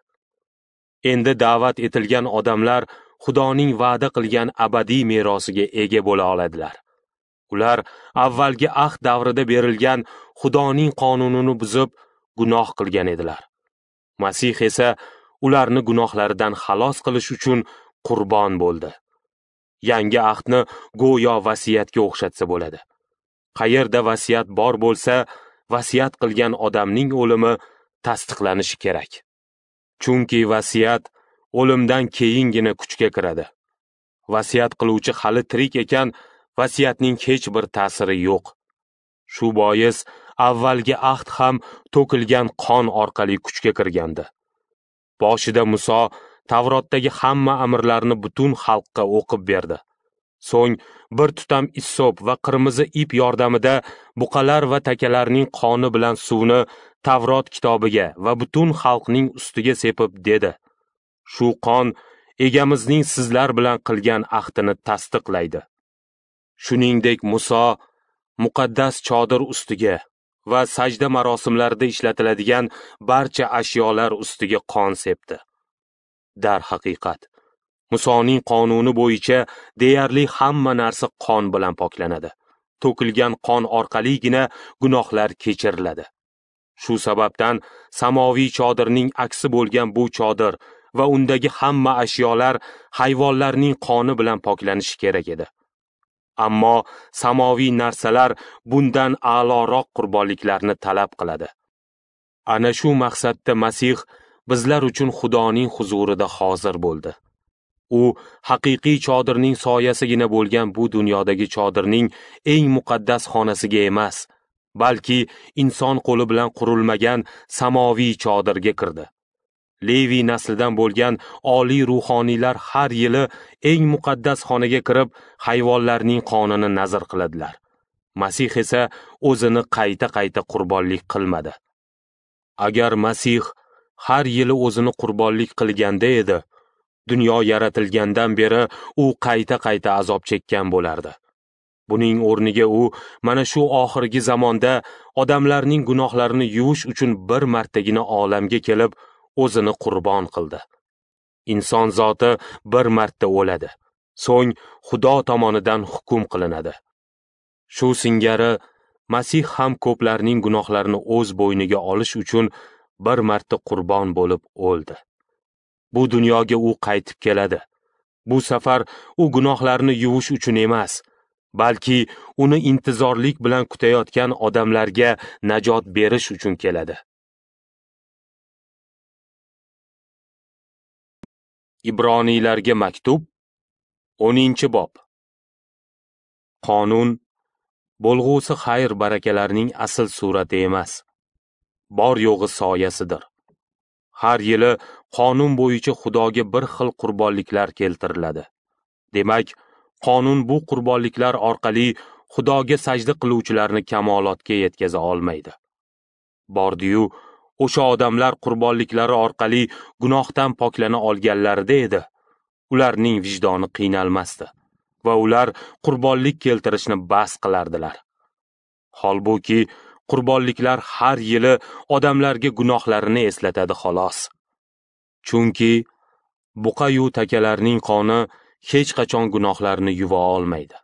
Endi da'vat etilgan odamlar Xudoning va'da qilgan abadiy merosiga ega bo'la oladilar. Ular avvalgi ahd davrida berilgan Xudoning qonunini buzib gunoh qilgan edilar. Masih esa ularni gunohlaridan xalos qilish uchun qurbon bo'ldi. Yangi ahdni go'yo vasiyatga o'xshatsa bo'ladi. qayerda vasiyat bor bo'lsa vasiyat qilgan odamning o'limi tasdiqlanishi kerak chunki vasiyat o'limdan keyingina kuchga kiradi vasiyat qiluvchi hali tirik ekan vasiyatning hech bir ta'siri yo'q shu bois avvalgi ahd ham to'kilgan qon orqali kuchga kirgandi boshida muso tavrotdagi hamma amrlarni butun xalqqa o'qib berdi So'ng bir tutam issob va qirmizi ip yordamida buqalar va takalarning qoni bilan suvni Tavrot kitobiga va butun xalqning ustiga sepib dedi: Shu qon egamizning sizlar bilan qilgan ahdini tasdiqlaydi. Shuningdek Muso muqaddas chodir ustiga va sajda marosimlarida ishlatiladigan barcha ashyolar ustiga qon sepdi. Dar haqiqat, Musoning qonuni bo'yicha deyarli hamma narsa qon bilan poklanadi. To'kilgan qon orqaligina gunohlar kechiriladi. Shu sababdan samoviy chodirning aksi bo'lgan bu chodir va undagi hamma ashyolar hayvonlarning qoni bilan poklanishi kerak edi. Ammo samoviy narsalar bundan a'loroq qurbonliklarni talab qiladi. Ana shu maqsadda Masih bizlar uchun Xudoning huzurida hozir bo'ldi. u haqiqiy chodirning soyasigina bo'lgan bu dunyodagi chodirning eng muqaddas xonasiga emas balki inson qo'li bilan qurilmagan samoviy chodirga kirdi levi naslidan bo'lgan oliy ruhoniylar har yili eng muqaddas xonaga kirib hayvonlarning qonini nazr qiladilar masih esa o'zini qayta qayta qurbonlik qilmadi agar masih har yili o'zini qurbonlik qilganda edi dunyo yaratilgandan beri u qayta-qayta azob chekkan bo'lardi. Buning o'rniga u mana shu oxirgi zamonda odamlarning gunohlarini yuvish uchun bir martagina olamga kelib o'zini qurbon qildi. Inson zoti bir marta o'ladi, so'ng Xudo tomonidan hukm qilinadi. Shu singari Masih ham ko'plarning gunohlarini o'z bo'yniga olish uchun bir marta qurbon bo'lib o'ldi. bu dunyoga u qaytib keladi bu safar u gunohlarni yuvish uchun emas balki uni intizorlik bilan kutayotgan odamlarga najot berish uchun keladi ibroniylarga maktub 10 bob qonun bo'lg'usi xayr barakalarining asl surati emas bor yo'g'i soyasidir har yili qonun bo'yicha xudoga bir xil qurbonliklar keltiriladi demak qonun bu qurbonliklar orqali xudoga sajda qiluvchilarni kamolotga yetkaza olmaydi bordiyu o'sha odamlar qurbonliklari orqali gunohdan poklana olganlarida edi ularning vijdoni qiynalmasdi va ular qurbonlik keltirishni bas qilardilar holbuki qurbonliklar har yili odamlarga gunohlarini eslatadi xolos. Chunki buqayu takalarning qoni hech qachon gunohlarni yuva olmaydi.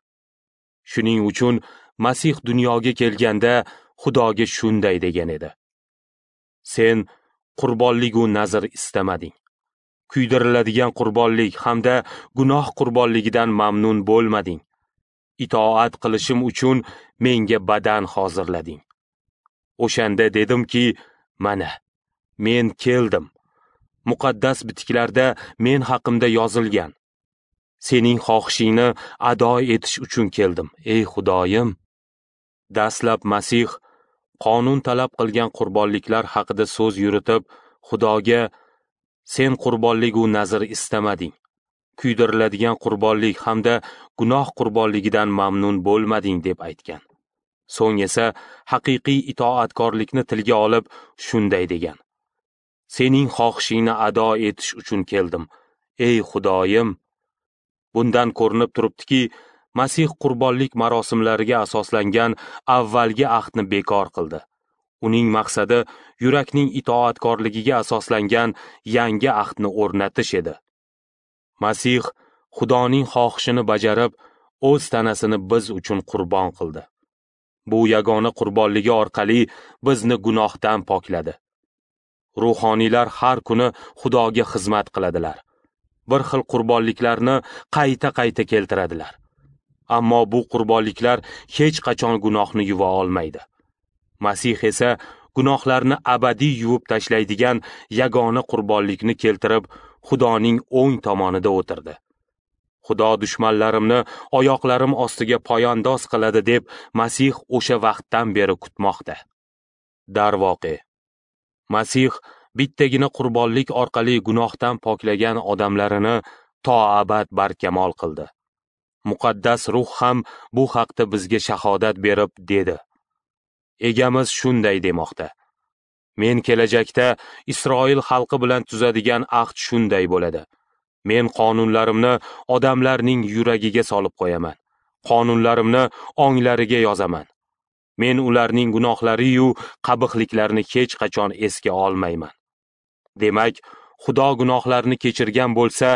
Shuning uchun Masih dunyoga kelganda Xudoga shunday degan edi. Sen qurbonlik u nazr istamading. Kuydiriladigan qurbonlik hamda gunoh qurbonligidan mamnun bo'lmading. itoat qilishim uchun menga badan hozirlading. O'shanda dedimki, mana, men keldim. Muqaddas bitiklarda men haqimda yozilgan. Sening xohishingni ado etish uchun keldim, ey Xudoyim. Dastlab Masih qonun talab qilgan qurbonliklar haqida so'z yuritib, Xudoga sen qurbonlik u nazr istamading. Kuydiriladigan qurbonlik hamda gunoh qurbonligidan mamnun bo'lmading deb aytgan. so'ng esa haqiqiy itoatkorlikni tilga olib shunday degan sening xohishingni ado etish uchun keldim ey xudoyim bundan ko'rinib turibdiki masih qurbonlik marosimlariga asoslangan avvalgi ahdni bekor qildi uning maqsadi yurakning itoatkorligiga asoslangan yangi ahdni o'rnatish edi masih xudoning xohishini bajarib o'z tanasini biz uchun qurbon qildi Bu yagona qurbonligi orqali bizni gunohdan pokladi. Ruhoniylar har kuni Xudoga xizmat qiladilar. Bir xil qurbonliklarni qayta-qayta keltiradilar. Ammo bu qurbonliklar hech qachon gunohni yuva olmaydi. Masih esa gunohlarni abadiy yuvib tashlaydigan yagona qurbonlikni keltirib, Xudoning o'ng tomonida o'tirdi. Xudo dushmanlarimni oyoqlarim ostiga poyandoz qiladi deb Masih o'sha vaqtdan beri kutmoqda. Darvoqe, Masih bittagina qurbonlik orqali gunohdan poklagan odamlarini to abad barkamol qildi. Muqaddas ruh ham bu haqda bizga shahodat berib dedi. Egamiz shunday demoqda. Men kelajakda Isroil xalqi bilan tuzadigan ahd shunday bo'ladi. Men qonunlarimni odamlarning yuragiga solib qo'yaman. Qonunlarimni onglariga yozaman. Men ularning gunohlari yu qabihliklarini hech qachon esga olmayman. Demak, Xudo gunohlarni kechirgan bo'lsa,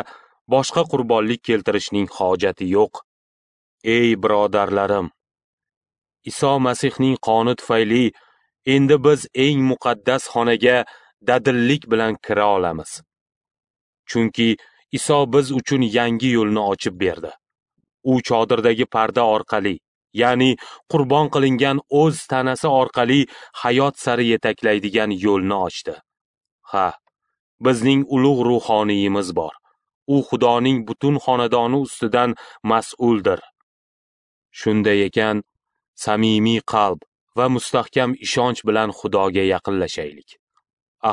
boshqa qurbonlik keltirishning hojati yo'q. Ey birodarlarim, Iso Masihning qoni tufayli endi biz eng muqaddas xonaga dadillik bilan kira olamiz. Chunki Iso biz uchun yangi yo'lni ochib berdi. U chodirdagi parda orqali, ya'ni qurbon qilingan o'z tanasi orqali hayot sari yetaklaydigan yo'lni ochdi. Ha, bizning ulug' ruhoniyimiz bor. U Xudoning butun xonadoni ustidan mas'uldir. Shunday ekan, samimiy qalb va mustahkam ishonch bilan Xudoga yaqinlashaylik.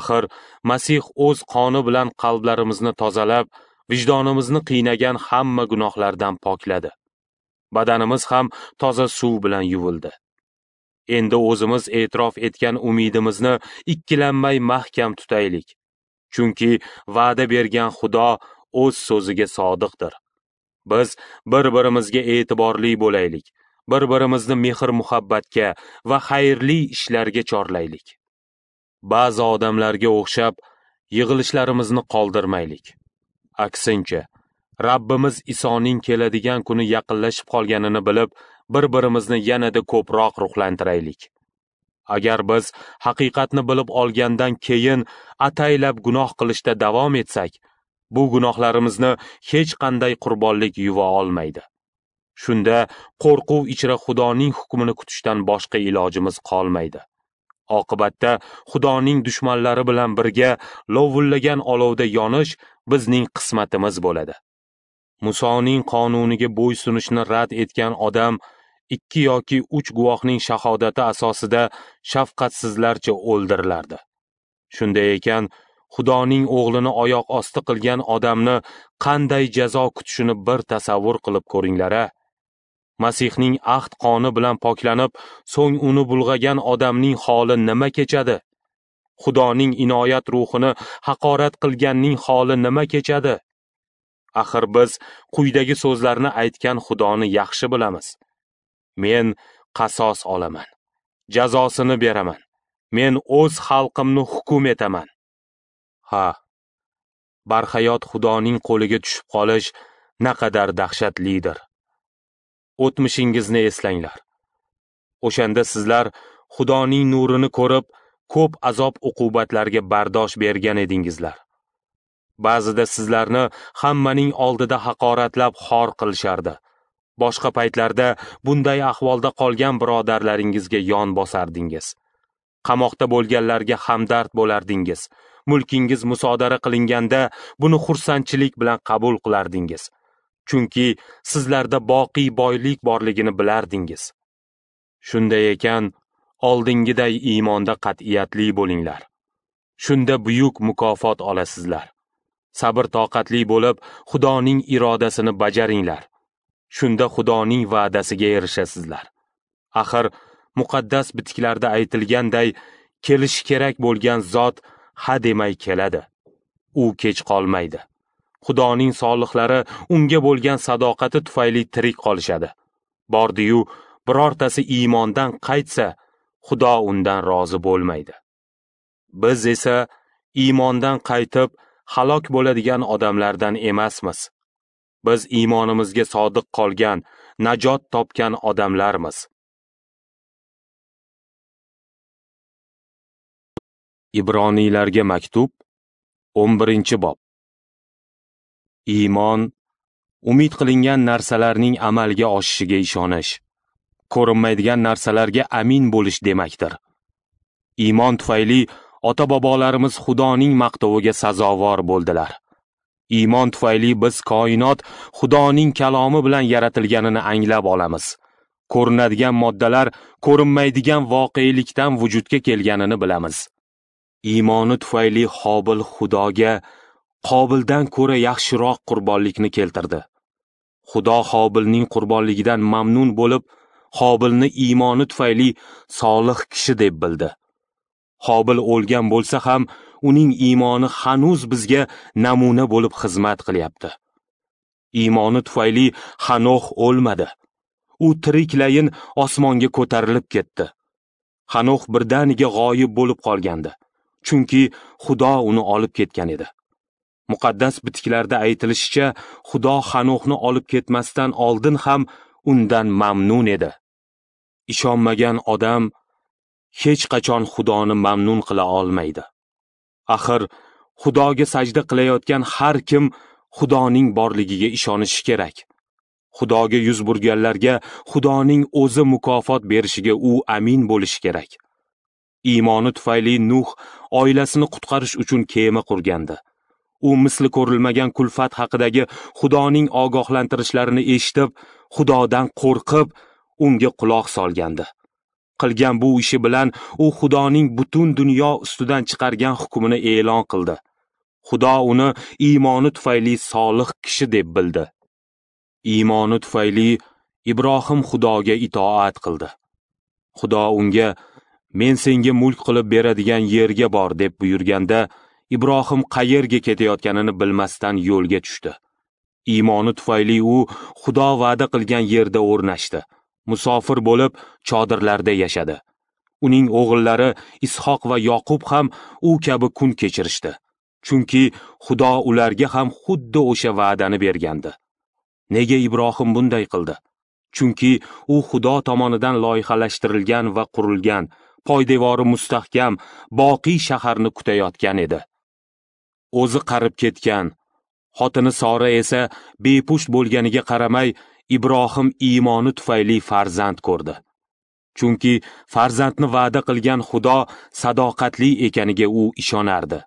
Axir Masih o'z qoni bilan qalblarimizni tozalab, vijdonimizni qiynagan hamma gunohlardan pokladi. Badanimiz ham toza suv bilan yuvildi. Endi o'zimiz e'tirof etgan umidimizni ikkilanmay mahkam tutaylik. Chunki va'da bergan Xudo o'z so'ziga sodiqdir. Biz bir-birimizga e'tiborli bo'laylik. bir-birimizni mehr-muhabbatga va xayrli ishlarga chorlaylik. Ba'zi odamlarga o'xshab yig'ilishlarimizni qoldirmaylik. aksincha rabbimiz isoning keladigan kuni yaqinlashib qolganini bilib bir birimizni yanada ko'proq ruhlantiraylik agar biz haqiqatni bilib olgandan keyin ataylab gunoh qilishda davom etsak bu gunohlarimizni hech qanday qurbonlik yuva olmaydi shunda qo'rquv ichra xudoning hukmini kutishdan boshqa ilojimiz qolmaydi oqibatda xudoning dushmanlari bilan birga lovullagan olovda yonish bizning qismatimiz bo'ladi. Musoning qonuniga bo'ysunishni rad etgan odam ikki yoki uch guvohning shahodati asosida shafqatsizlarcha o'ldirilardi. Shunday ekan, Xudoning o'g'lini oyoq osti qilgan odamni qanday jazo kutishini bir tasavvur qilib koringlar Masihning ahd qoni bilan poklanib, so'ng uni bulg'agan odamning holi nima kechadi? Xudoning inoyat ruhini haqorat qilganning holi nima kechadi? Axir biz quyidagi so'zlarni aytgan Xudoni yaxshi bilamiz. Men qasos olaman. Jazosini beraman. Men o'z xalqimni hukm etaman. Ha. Barhayot Xudoning qo'liga tushib qolish naqadar dahshatlidir. O'tmishingizni eslanglar. O'shanda sizlar Xudoning nurini ko'rib, ko'p azob uqubatlarga bardosh bergan edingizlar ba'zida sizlarni hammaning oldida haqoratlab xor qilishardi boshqa paytlarda bunday ahvolda qolgan birodarlaringizga yon bosardingiz qamoqda bo'lganlarga hamdard bo'lardingiz mulkingiz musodara qilinganda buni xursandchilik bilan qabul qilardingiz chunki sizlarda boqiy boylik borligini bilardingiz shunday ekan oldingiday iymonda qat'iyatli bo'linglar. Shunda buyuk mukofot olasizlar. Sabr toqatli bo'lib, Xudoning irodasini bajaringlar. Shunda Xudoning va'dasiga erishasizlar. Axir muqaddas bitiklarda aytilganday, kelish kerak bo'lgan zot ha demay keladi. U kech qolmaydi. Xudoning solihlari unga bo'lgan sadoqati tufayli tirik qolishadi. Bordi-yu, birortasi iymondan qaytsa, Xudo undan rozi bo'lmaydi. Biz esa iymondan qaytib halok bo'ladigan odamlardan emasmiz. Biz iymonimizga sodiq qolgan, najot topgan odamlarmiz. Ibroniylarga maktub 11-bob Iymon umid qilingan narsalarning amalga oshishiga ishonish. ko'rinmaydigan narsalarga amin bo'lish demakdir iymon tufayli ota bobolarimiz xudoning maqtoviga sazovor bo'ldilar iymon tufayli biz koinot xudoning kalomi bilan yaratilganini anglab olamiz ko'rinadigan moddalar ko'rinmaydigan voqelikdan vujudga kelganini bilamiz iymoni tufayli Xobil xudoga qobildan ko'ra yaxshiroq qurbonlikni keltirdi xudo Xobilning qurbonligidan mamnun bo'lib Hobilni iymoni tufayli solih kishi deb bildi. Hobil o'lgan bo'lsa ham, uning iymoni hanuz bizga namuna bo'lib xizmat qilyapti. Iymoni tufayli Hanoh o'lmadi. U tiriklayin osmonga ko'tarilib ketdi. Hanoh birdaniga g'oyib bo'lib qolgandi, chunki Xudo uni olib ketgan edi. Muqaddas bitiklarda aytilishicha, Xudo Hanohni olib ketmasdan oldin ham undan mamnun edi. ishonmagan odam hech qachon Xudoni mamnun qila olmaydi. Axir Xudoga sajda qilayotgan har kim Xudoning borligiga ishonishi kerak. Xudoga yuz burganlarga Xudoning o'zi mukofot berishiga u amin bo'lishi kerak. Iymoni tufayli Nuh oilasini qutqarish uchun kema qurgandi. u misli ko'rilmagan kulfat haqidagi Xudoning ogohlantirishlarini eshitib, Xudodan qo'rqib, unga quloq solgandi qilgan bu ishi bilan u xudoning butun dunyo ustidan chiqargan hukmini e'lon qildi xudo uni iymoni tufayli solih kishi deb bildi iymoni tufayli ibrohim xudoga itoat qildi xudo unga men senga mulk qilib beradigan yerga bor deb buyurganda ibrohim qayerga ketayotganini bilmasdan yo'lga tushdi iymoni tufayli u xudo va'da qilgan yerda o'rnashdi musofir bo'lib chodirlarda yashadi. Uning o'g'illari Ishoq va Yoqub ham u kabi kun kechirishdi. Chunki Xudo ularga ham xuddi o'sha va'dani bergandi. Nega Ibrohim bunday qildi? Chunki u Xudo tomonidan loyihalashtirilgan va qurilgan, poydevori mustahkam, boqiy shaharni kutayotgan edi. O'zi qarib ketgan, xotini Sora esa bepush bo'lganiga qaramay Ibrohim iymoni tufayli farzand ko'rdi. Chunki farzandni va'da qilgan Xudo sadoqatli ekaniga u ishonardi.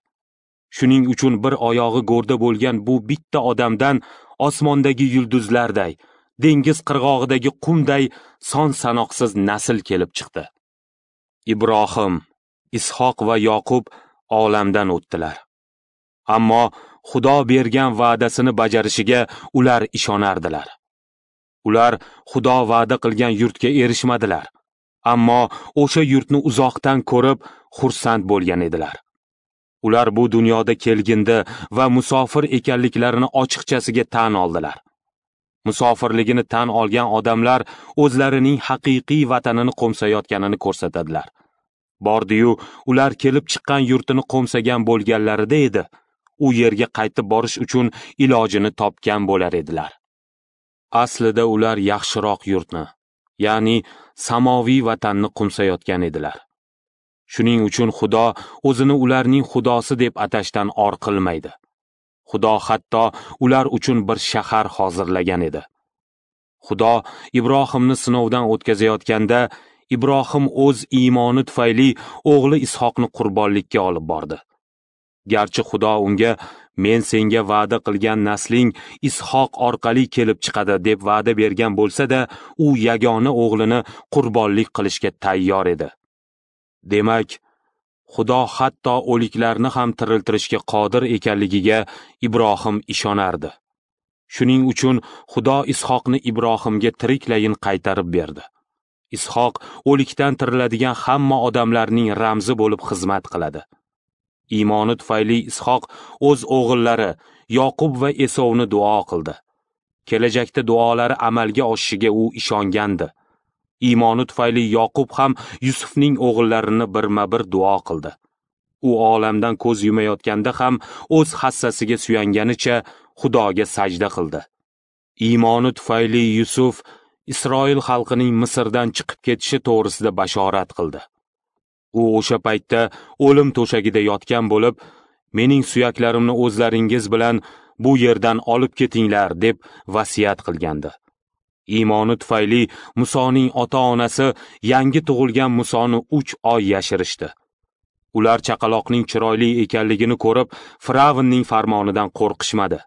Shuning uchun bir oyog'i go'rda bo'lgan bu bitta odamdan osmondagi yulduzlarday, dengiz qirg'og'idagi qumday son sanoqsiz nasl kelib chiqdi. Ibrohim, Ishoq va Yoqub olamdan o'tdilar. Ammo Xudo bergan va'dasini bajarishiga ular ishonardilar. Ular Xudo va'da qilgan yurtga erishmadilar, ammo o'sha yurtni uzoqdan ko'rib xursand bo'lgan edilar. Ular bu dunyoda kelgindi va musofir ekanliklarini ochiqchasiga tan oldilar. Musofirligini tan olgan odamlar o'zlarining haqiqiy vatanini qo'msayotganini ko'rsatadilar. Bordiyu ular kelib chiqqan yurtini qo'msagan bo'lganlarida edi. u yerga qaytib borish uchun ilojini topgan bo'lar edilar. aslida ular yaxshiroq yurtni ya'ni samoviy vatanni qumsayotgan edilar shuning uchun xudo o'zini ularning xudosi deb atashdan or qilmaydi xudo hatto ular uchun bir shahar hozirlagan edi xudo ibrohimni sinovdan o'tkazayotganda ibrohim o'z iymoni tufayli o'g'li ishoqni qurbonlikka olib bordi garchi xudo unga men senga va'da qilgan nasling ishoq orqali kelib chiqadi deb va'da bergan bo'lsa-da, u yagona o'g'lini qurbonlik qilishga tayyor edi. Demak, Xudo hatto o'liklarni ham tiriltirishga qodir ekanligiga Ibrohim ishonardi. Shuning uchun Xudo Ishoqni Ibrohimga tiriklayin qaytarib berdi. Ishoq o'likdan tiriladigan hamma odamlarning ramzi bo'lib xizmat qiladi. iymoni tufayli Ishoq o'z o'g'illari Yoqub va Esovni duo qildi. Kelajakda duolari amalga oshishiga u ishongandi. Iymoni tufayli Yoqub ham Yusufning o'g'illarini birma-bir duo qildi. U olamdan ko'z yumayotganda ham o'z hassasiga suyanganicha Xudoga sajda qildi. Iymoni tufayli Yusuf Isroil xalqining Misrdan chiqib ketishi to'g'risida bashorat qildi. u o'sha paytda o'lim to'shagida yotgan bo'lib mening suyaklarimni o'zlaringiz bilan bu yerdan olib ketinglar deb vasiyat qilgandi iymoni tufayli musoning ota onasi yangi tug'ilgan musoni uch oy yashirishdi ular chaqaloqning chiroyli ekanligini ko'rib fir'avnning farmonidan qo'rqishmadi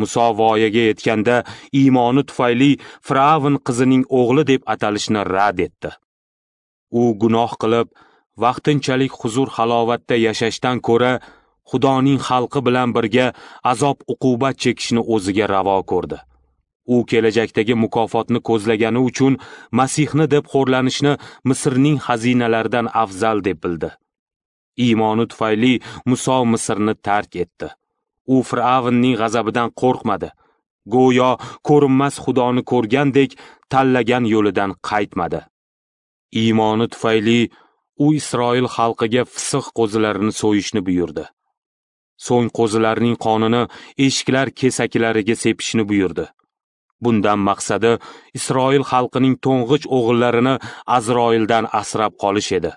muso voyaga yetganda iymoni tufayli fir'avn qizining o'g'li deb atalishni rad etdi u gunoh qilib vaqtinchalik huzur halovatda yashashdan ko'ra xudoning xalqi bilan birga azob uqubat chekishni o'ziga ravo ko'rdi u kelajakdagi mukofotni ko'zlagani uchun masihni deb xo'rlanishni misrning xazinalaridan afzal deb bildi iymoni tufayli muso misrni tark etdi u fir'avnning g'azabidan qo'rqmadi go'yo ko'rinmas xudoni ko'rgandek tanlagan yo'lidan qaytmadi iymoni tufayli u Isroil xalqiga fisq qo'zilarini so'yishni buyurdi. So'ng qo'zilarning qonini eshiklar kesaklariga sepishni buyurdi. Bundan maqsadi Isroil xalqining to'ng'ich o'g'illarini Azroildan asrab qolish edi.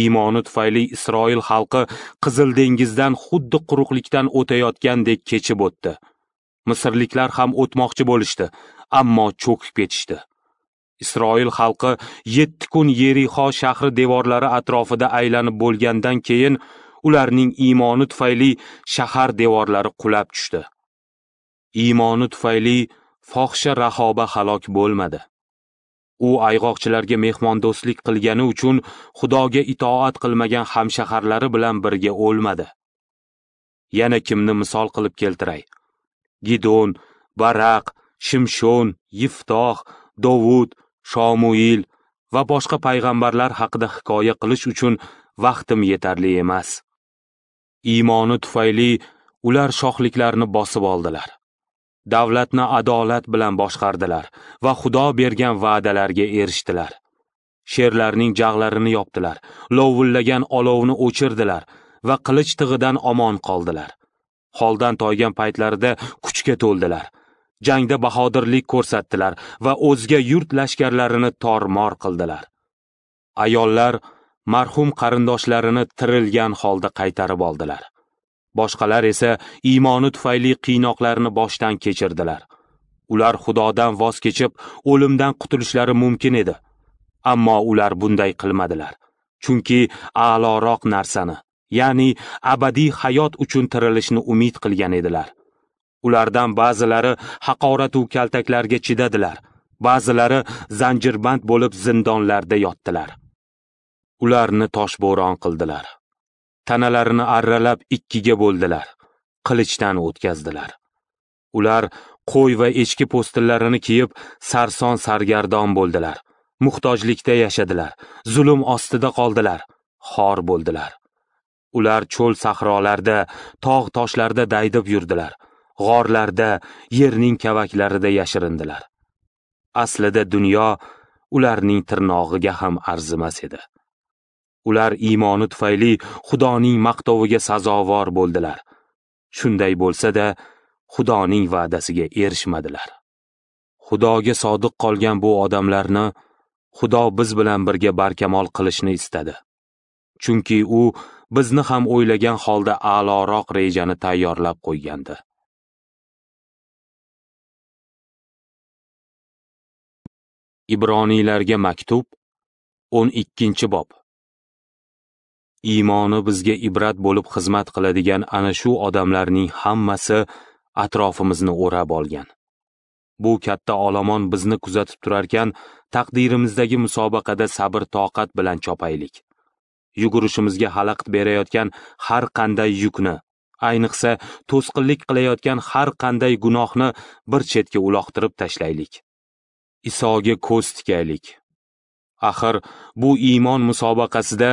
Iymoni tufayli Isroil xalqi Qizil dengizdan xuddi quruqlikdan o'tayotgandek kechib o'tdi. Misrliklar ham o'tmoqchi bo'lishdi, ammo cho'kib ketishdi. Isroil xalqi 7 kun Yerixo shahri devorlari atrofida aylanib bo'lgandan keyin ularning iymoni tufayli shahar devorlari qulab tushdi. Iymoni tufayli fohisha rahoba halok bo'lmadi. U ayg'oqchilarga mehmondo'stlik qilgani uchun Xudoga itoat qilmagan hamshaharlari bilan birga o'lmadi. Yana kimni misol qilib keltiray? Gidon, Baraq, Shimshon, Yiftoh, Dovud, shomuil va boshqa payg'ambarlar haqida hikoya qilish uchun vaqtim yetarli emas iymoni tufayli ular shohliklarni bosib oldilar davlatni adolat bilan boshqardilar va xudo bergan va'dalarga erishdilar sherlarning jag'larini yopdilar lovullagan olovni o'chirdilar va qilich tig'idan omon qoldilar holdan toygan paytlarida kuchga to'ldilar jangda bahodirlik ko'rsatdilar va o'zga yurt lashkarlarini tormor qildilar. Ayollar marhum qarindoshlarini tirilgan holda qaytarib oldilar. Boshqalar esa iymoni tufayli qiynoqlarni boshdan kechirdilar. Ular Xudodan voz kechib, o'limdan qutulishlari mumkin edi. Ammo ular bunday qilmadilar. Chunki a'loroq narsani, ya'ni abadiy hayot uchun tirilishni umid qilgan edilar. ulardan ba'zilari haqorat va kaltaklarga chidadilar ba'zilari zanjirband bo'lib zindonlarda yotdilar ularni tosh bo'ron qildilar tanalarini arralab ikkiga bo'ldilar qilichdan o'tkazdilar ular qo'y va echki po'stillarini kiyib sarson sargardon bo'ldilar muhtojlikda yashadilar zulm ostida qoldilar xor bo'ldilar ular cho'l sahrolarda tog' toshlarda daydib yurdilar g'orlarda, yerning kavaklarida yashirindilar. Aslida dunyo ularning tirnog'iga ham arzimas edi. Ular iymoni tufayli Xudoning maqtoviga sazovor bo'ldilar. Shunday bo'lsa-da, Xudoning va'dasiga erishmadilar. Xudoga sodiq qolgan bu odamlarni Xudo biz bilan birga barkamol qilishni istadi. Chunki u bizni ham o'ylagan holda a'loroq rejani tayyorlab qo'ygandi. Ibroniylarga maktub 12 bob. Iymoni bizga ibrat bo'lib xizmat qiladigan ana shu odamlarning hammasi atrofimizni o'rab olgan. Bu katta olomon bizni kuzatib turarkan, taqdirimizdagi musobaqada sabr toqat bilan chopaylik. Yugurishimizga xalaqit berayotgan har qanday yukni, ayniqsa to'sqinlik qilayotgan har qanday gunohni bir chetga uloqtirib tashlaylik. Isoga ko'z tikaylik. Axir, bu iymon musobaqasida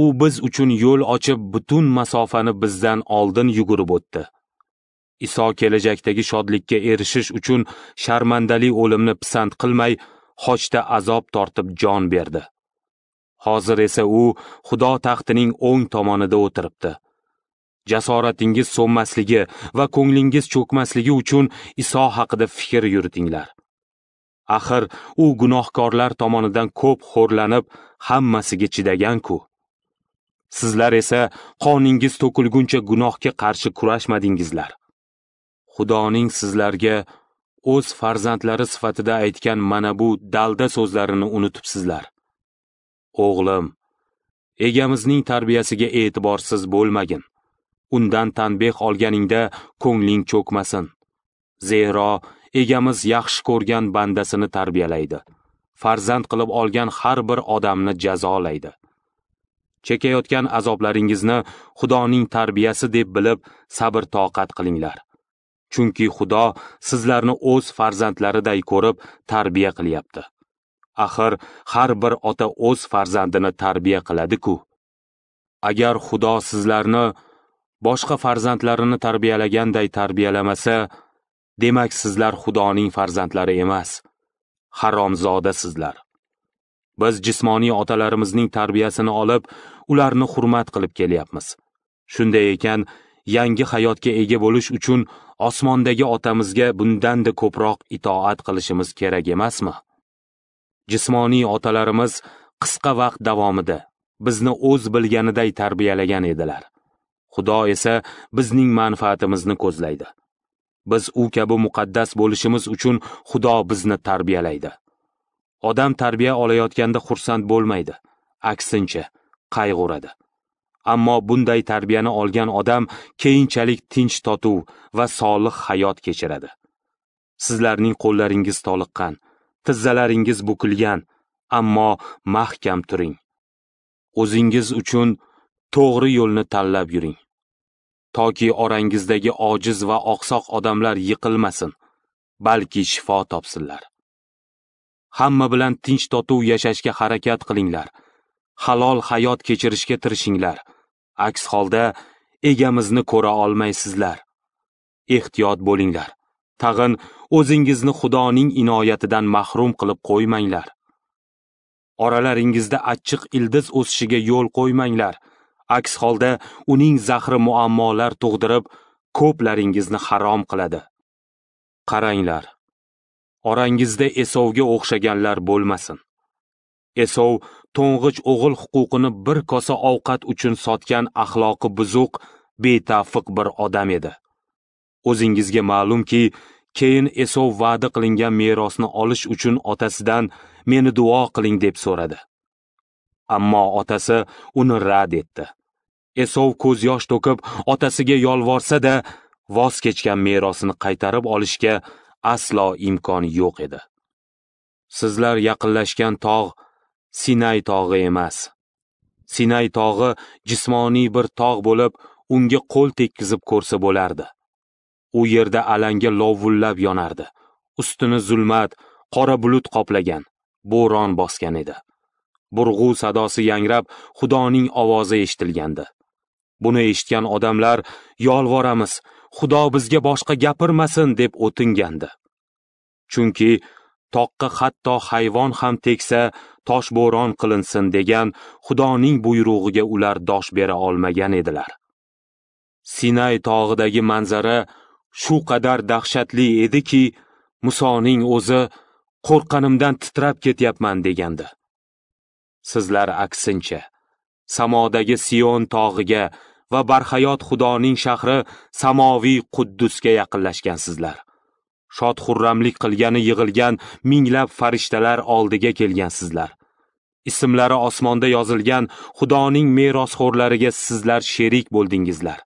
u biz uchun yo'l ochib, butun masofani bizdan oldin yugurib o'tdi. Iso kelajakdagi shodlikka erishish uchun sharmandali o'limni pisand qilmay, xochda azob tortib jon berdi. Hozir esa u Xudo taxtining o'ng tomonida o'tiribdi. jasoratingiz so'nmasligi va ko'nglingiz cho'kmasligi uchun Iso haqida fikr yuritinglar. Axir, u gunohkorlar tomonidan ko'p xo'rlanib, hammasiga chidagan-ku. Sizlar esa qoningiz to'kilguncha gunohga qarshi kurashmadingizlar. Xudoning sizlarga o'z farzandlari sifatida aytgan mana bu dalda so'zlarini unutibsizlar. O'g'lim, egamizning tarbiyasiga e'tiborsiz bo'lmagin. Undan tanbeh olganingda ko'ngling cho'kmasin. Zero, egamiz yaxshi ko'rgan bandasini tarbiyalaydi. Farzand qilib olgan har bir odamni jazolaydi. Chekayotgan azoblaringizni Xudoning tarbiyasi deb bilib, sabr toqat qilinglar. Chunki Xudo sizlarni o'z farzandlariday ko'rib tarbiya qilyapti. Axir har bir ota o'z farzandini tarbiya qiladi-ku. Agar Xudo sizlarni boshqa farzandlarini tarbiyalaganday tarbiyalamasa, demak sizlar xudoning farzandlari emas haromzodasizlar biz jismoniy otalarimizning tarbiyasini olib ularni hurmat qilib kelyapmiz shunday ekan yangi hayotga ega bo'lish uchun osmondagi otamizga bundanda ko'proq itoat qilishimiz kerak emasmi jismoniy otalarimiz qisqa vaqt davomida bizni o'z bilganiday tarbiyalagan edilar xudo esa bizning manfaatimizni ko'zlaydi Biz u kabi muqaddas bo'lishimiz uchun Xudo bizni tarbiyalaydi. Odam tarbiya olayotganda xursand bo'lmaydi, aksincha qayg'uradi. Ammo bunday tarbiyani olgan odam keyinchalik tinch totuv va solih hayot kechiradi. Sizlarning qo'llaringiz toliqqan, tizzalaringiz bukilgan, ammo mahkam turing. O'zingiz uchun to'g'ri yo'lni tanlab yuring. toki orangizdagi ojiz va oqsoq odamlar yiqilmasin, balki shifo topsinlar. Hamma bilan tinch totuv yashashga harakat qilinglar. Halol hayot kechirishga tirishinglar. Aks holda egamizni ko'ra olmaysizlar. Ehtiyot bo'linglar. Tag'in o'zingizni Xudoning inoyatidan mahrum qilib qo'ymanglar. Oralaringizda achchiq ildiz o'sishiga yo'l qo'ymanglar. aks holda uning zahri muammolar tug'dirib ko'plaringizni harom qiladi qaranglar orangizda esovga o'xshaganlar bo'lmasin esov to'ng'ich o'g'il huquqini bir kosa ovqat uchun sotgan axloqi buzuq betafiq bir odam edi o'zingizga ma'lumki keyin esov va'da qilingan merosni olish uchun otasidan meni duo qiling deb so'radi ammo otasi uni rad etdi esov ko'z yosh to'kib otasiga yolvorsa-da, voz kechgan merosini qaytarib olishga aslo imkon yo'q edi. Sizlar yaqinlashgan tog' Sinay tog'i emas. Sinay tog'i jismoniy bir tog' bo'lib, unga qo'l tekkizib ko'rsa bo'lardi. U yerda alanga lovullab yonardi. Ustini zulmat, qora bulut qoplagan, bo'ron bosgan edi. Burg'u sadosi yangrab, Xudoning ovozi eshitilgandi. Buni eshitgan odamlar yolvoramiz, Xudo bizga boshqa gapirmasin deb o'tingandi. Chunki toqqa hatto hayvon ham teksa tosh bo'ron qilinsin degan Xudoning buyrug'iga ular dosh bera olmagan edilar. Sinay tog'idagi manzara shu qadar dahshatli ediki, Musoning o'zi qo'rqqanimdan titrab ketyapman degandi. Sizlar aksincha samodagi Sion tog'iga va barhayot Xudoning shahri samoviy Quddusga yaqinlashgansizlar. Shod xurramlik qilgani yig'ilgan minglab farishtalar oldiga kelgansizlar. Ismlari osmonda yozilgan Xudoning merosxo'rlariga sizlar sherik bo'ldingizlar.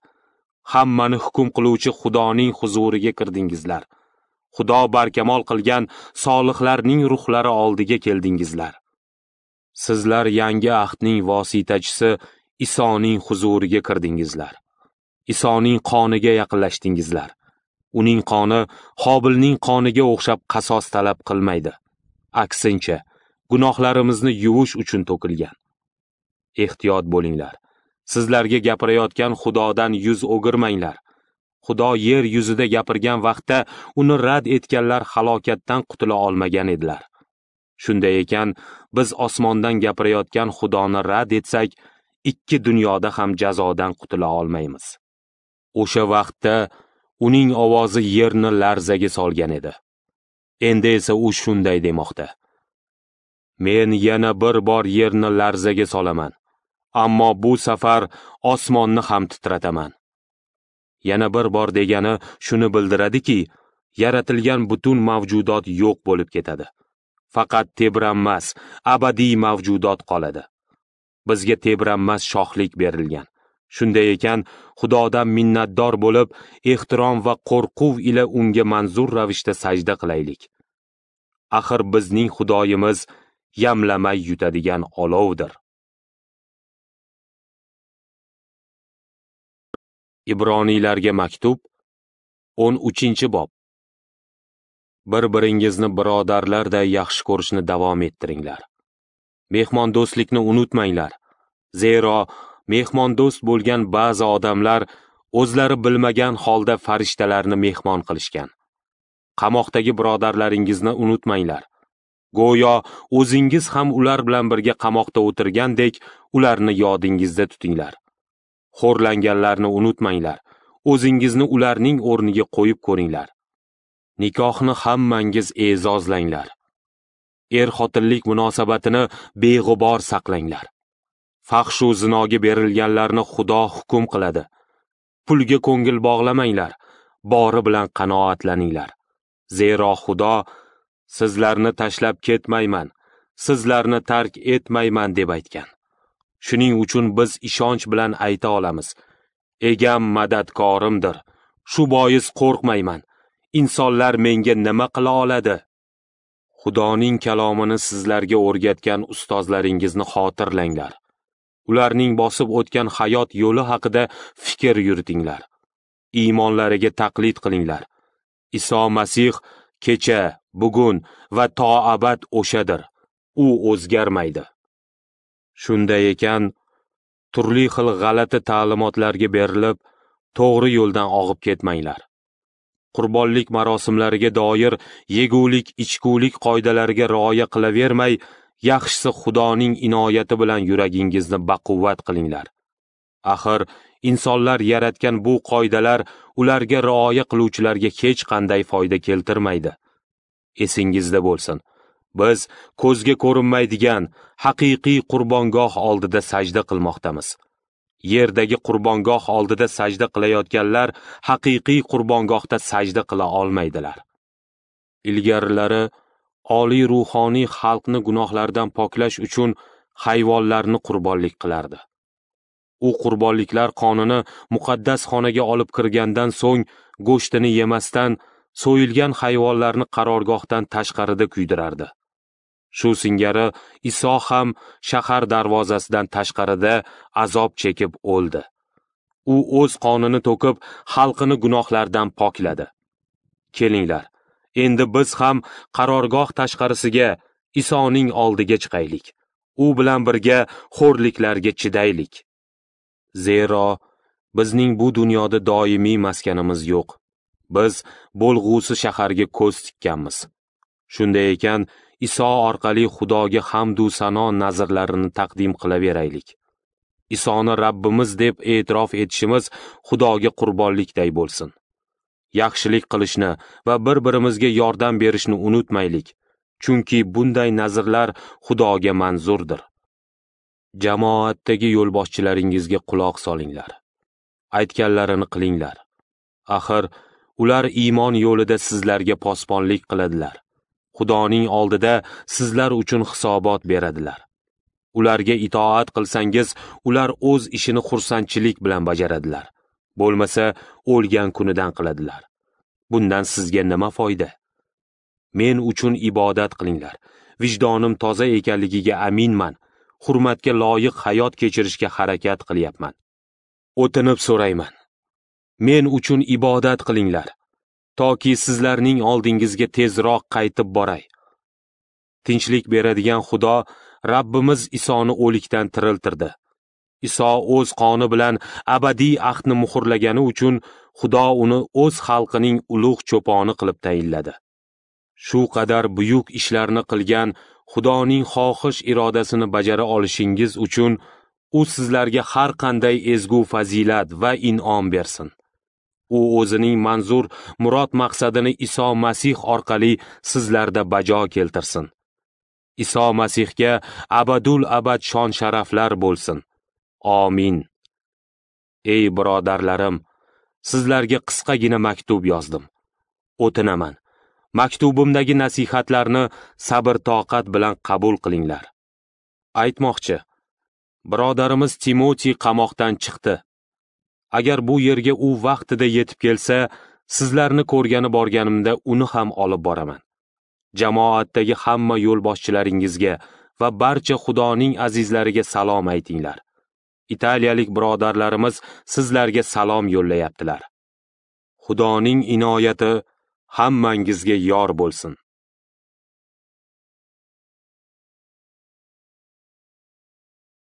Hammani hukm qiluvchi Xudoning huzuriga kirdingizlar. Xudo barkamol qilgan solihlarning ruhlari oldiga keldingizlar. Sizlar yangi ahdning vositachisi Isoning huzuriga kirdingizlar. Isoning qoniga yaqinlashdingizlar. Uning qoni Xobilning qoniga o'xshab qasos talab qilmaydi. Aksincha, gunohlarimizni yuvish uchun to'kilgan. Ehtiyot bo'linglar. Sizlarga gapirayotgan Xudodan yuz o'girmanglar. Xudo yer yuzida gapirgan vaqtda uni rad etganlar halokatdan qutula olmagan edilar. Shunday ekan, biz osmondan gapirayotgan Xudoni rad etsak, ikki dunyoda ham jazodan qutula olmaymiz. O'sha vaqtda uning ovozi yerni larzaga solgan edi. Endi esa u shunday demoqda. Men yana bir bor yerni larzaga solaman, ammo bu safar osmonni ham titrataman. Yana bir bor degani shuni bildiradiki, yaratilgan butun mavjudot yo'q bo'lib ketadi. Faqat tebranmas, abadiy mavjudot qoladi. bizga tebranmas shohlik berilgan shunday ekan xudodan minnatdor bo'lib ehtirom va qo'rquv ila unga manzur ravishda sajda qilaylik axir bizning xudoyimiz yamlamay yutadigan olovdir ibroniylarga maktub 13 bob bir biringizni birodarlarday yaxshi ko'rishni davom ettiringlar mehmondo'stlikni unutmanglar zero mehmondo'st bo'lgan ba'zi odamlar o'zlari bilmagan holda farishtalarni mehmon qilishgan qamoqdagi birodarlaringizni unutmanglar go'yo o'zingiz ham ular bilan birga qamoqda o'tirgandek ularni yodingizda tutinglar xo'rlanganlarni unutmanglar o'zingizni ularning o'rniga qo'yib ko'ringlar nikohni hammangiz e'zozlanglar er-xotinlik munosabatini beg'ubor saqlanglar. Faxshu zinoga berilganlarni Xudo hukm qiladi. Pulga ko'ngil bog'lamanglar, bori bilan qanoatlaninglar. Zero Xudo sizlarni tashlab ketmayman, sizlarni tark etmayman deb aytgan. Shuning uchun biz ishonch bilan ayta olamiz. Egam madadkorimdir. Shu bois qo'rqmayman. Insonlar menga nima qila oladi? Xudoning kalomini sizlarga o'rgatgan ustozlaringizni xotirlanglar. Ularning bosib o'tgan hayot yo'li haqida fikr yuritinglar. Iymonlariga taqlid qilinglar. Iso Masih kecha, bugun va to abad o'shadir. U o'zgarmaydi. Shunday ekan, turli xil g'alati ta'limotlarga berilib, to'g'ri yo'ldan og'ib ketmanglar. qurbonlik marosimlariga doir yegulik ichkulik qoidalariga rioya qilavermay yaxshisi xudoning inoyati bilan yuragingizni baquvvat qilinglar axir insonlar yaratgan bu qoidalar ularga rioya qiluvchilarga hech qanday foyda keltirmaydi esingizda bo'lsin biz ko'zga ko'rinmaydigan haqiqiy qurbongoh oldida sajda qilmoqdamiz Yerdagi qurbongoh oldida sajda qilayotganlar haqiqiy qurbongohda sajda qila olmaydilar. Ilgarilari oliy ruhoniy xalqni gunohlardan poklash uchun hayvonlarni qurbonlik qilardi. U qurbonliklar qonini muqaddas xonaga olib kirgandan so'ng go'shtini yemasdan so'yilgan hayvonlarni qarorgohdan tashqarida kuydirardi. Shu singari Iso ham shahar darvozasidan tashqarida azob chekib o'ldi. U o'z qonini to'kib, xalqini gunohlardan pokladi. Kelinglar, endi biz ham qarorgoh tashqarisiga, Isoning oldiga chiqaylik. U bilan birga xo'rliklarga chidaylik. Zero, bizning bu dunyoda doimiy maskanimiz yo'q. Biz bo'lg'usi shaharga ko'z tikkanmiz. Shunday ekan, iso orqali xudoga hamdu sano nazrlarini taqdim qilaveraylik isoni rabbimiz deb e'tirof etishimiz xudoga qurbonlikday bo'lsin yaxshilik qilishni va bir birimizga yordam berishni unutmaylik chunki bunday nazrlar xudoga manzurdir jamoatdagi yo'lboshchilaringizga quloq solinglar aytganlarini qilinglar axir ular iymon yo'lida sizlarga posbonlik qiladilar xudoning oldida sizlar uchun hisobot beradilar ularga itoat qilsangiz ular o'z ishini xursandchilik bilan bajaradilar bo'lmasa o'lgan kunidan qiladilar bundan sizga nima foyda men uchun ibodat qilinglar vijdonim toza ekanligiga aminman hurmatga loyiq hayot kechirishga harakat qilyapman o'tinib so'rayman men uchun ibodat qilinglar toki sizlarning oldingizga tezroq qaytib boray tinchlik beradigan xudo rabbimiz isoni o'likdan tiriltirdi iso o'z qoni bilan abadiy ahdni muhrlagani uchun xudo uni o'z xalqining ulug' cho'poni qilib tayinladi shu qadar buyuk ishlarni qilgan xudoning xohish irodasini bajara olishingiz uchun u sizlarga har qanday ezgu fazilat va in'om bersin u o'zining manzur murod maqsadini iso masih orqali sizlarda bajo keltirsin iso masihga abadul abad shon sharaflar bo'lsin omin ey birodarlarim sizlarga qisqagina maktub yozdim o'tinaman maktubimdagi nasihatlarni sabr toqat bilan qabul qilinglar aytmoqchi birodarimiz Timoti qamoqdan chiqdi agar bu yerga u vaqtida yetib kelsa sizlarni ko'rgani borganimda uni ham olib boraman jamoatdagi hamma yo'lboshchilaringizga va barcha xudoning azizlariga salom aytinglar italiyalik birodarlarimiz sizlarga salom yo'llayaptilar xudoning inoyati hammangizga yor bo'lsin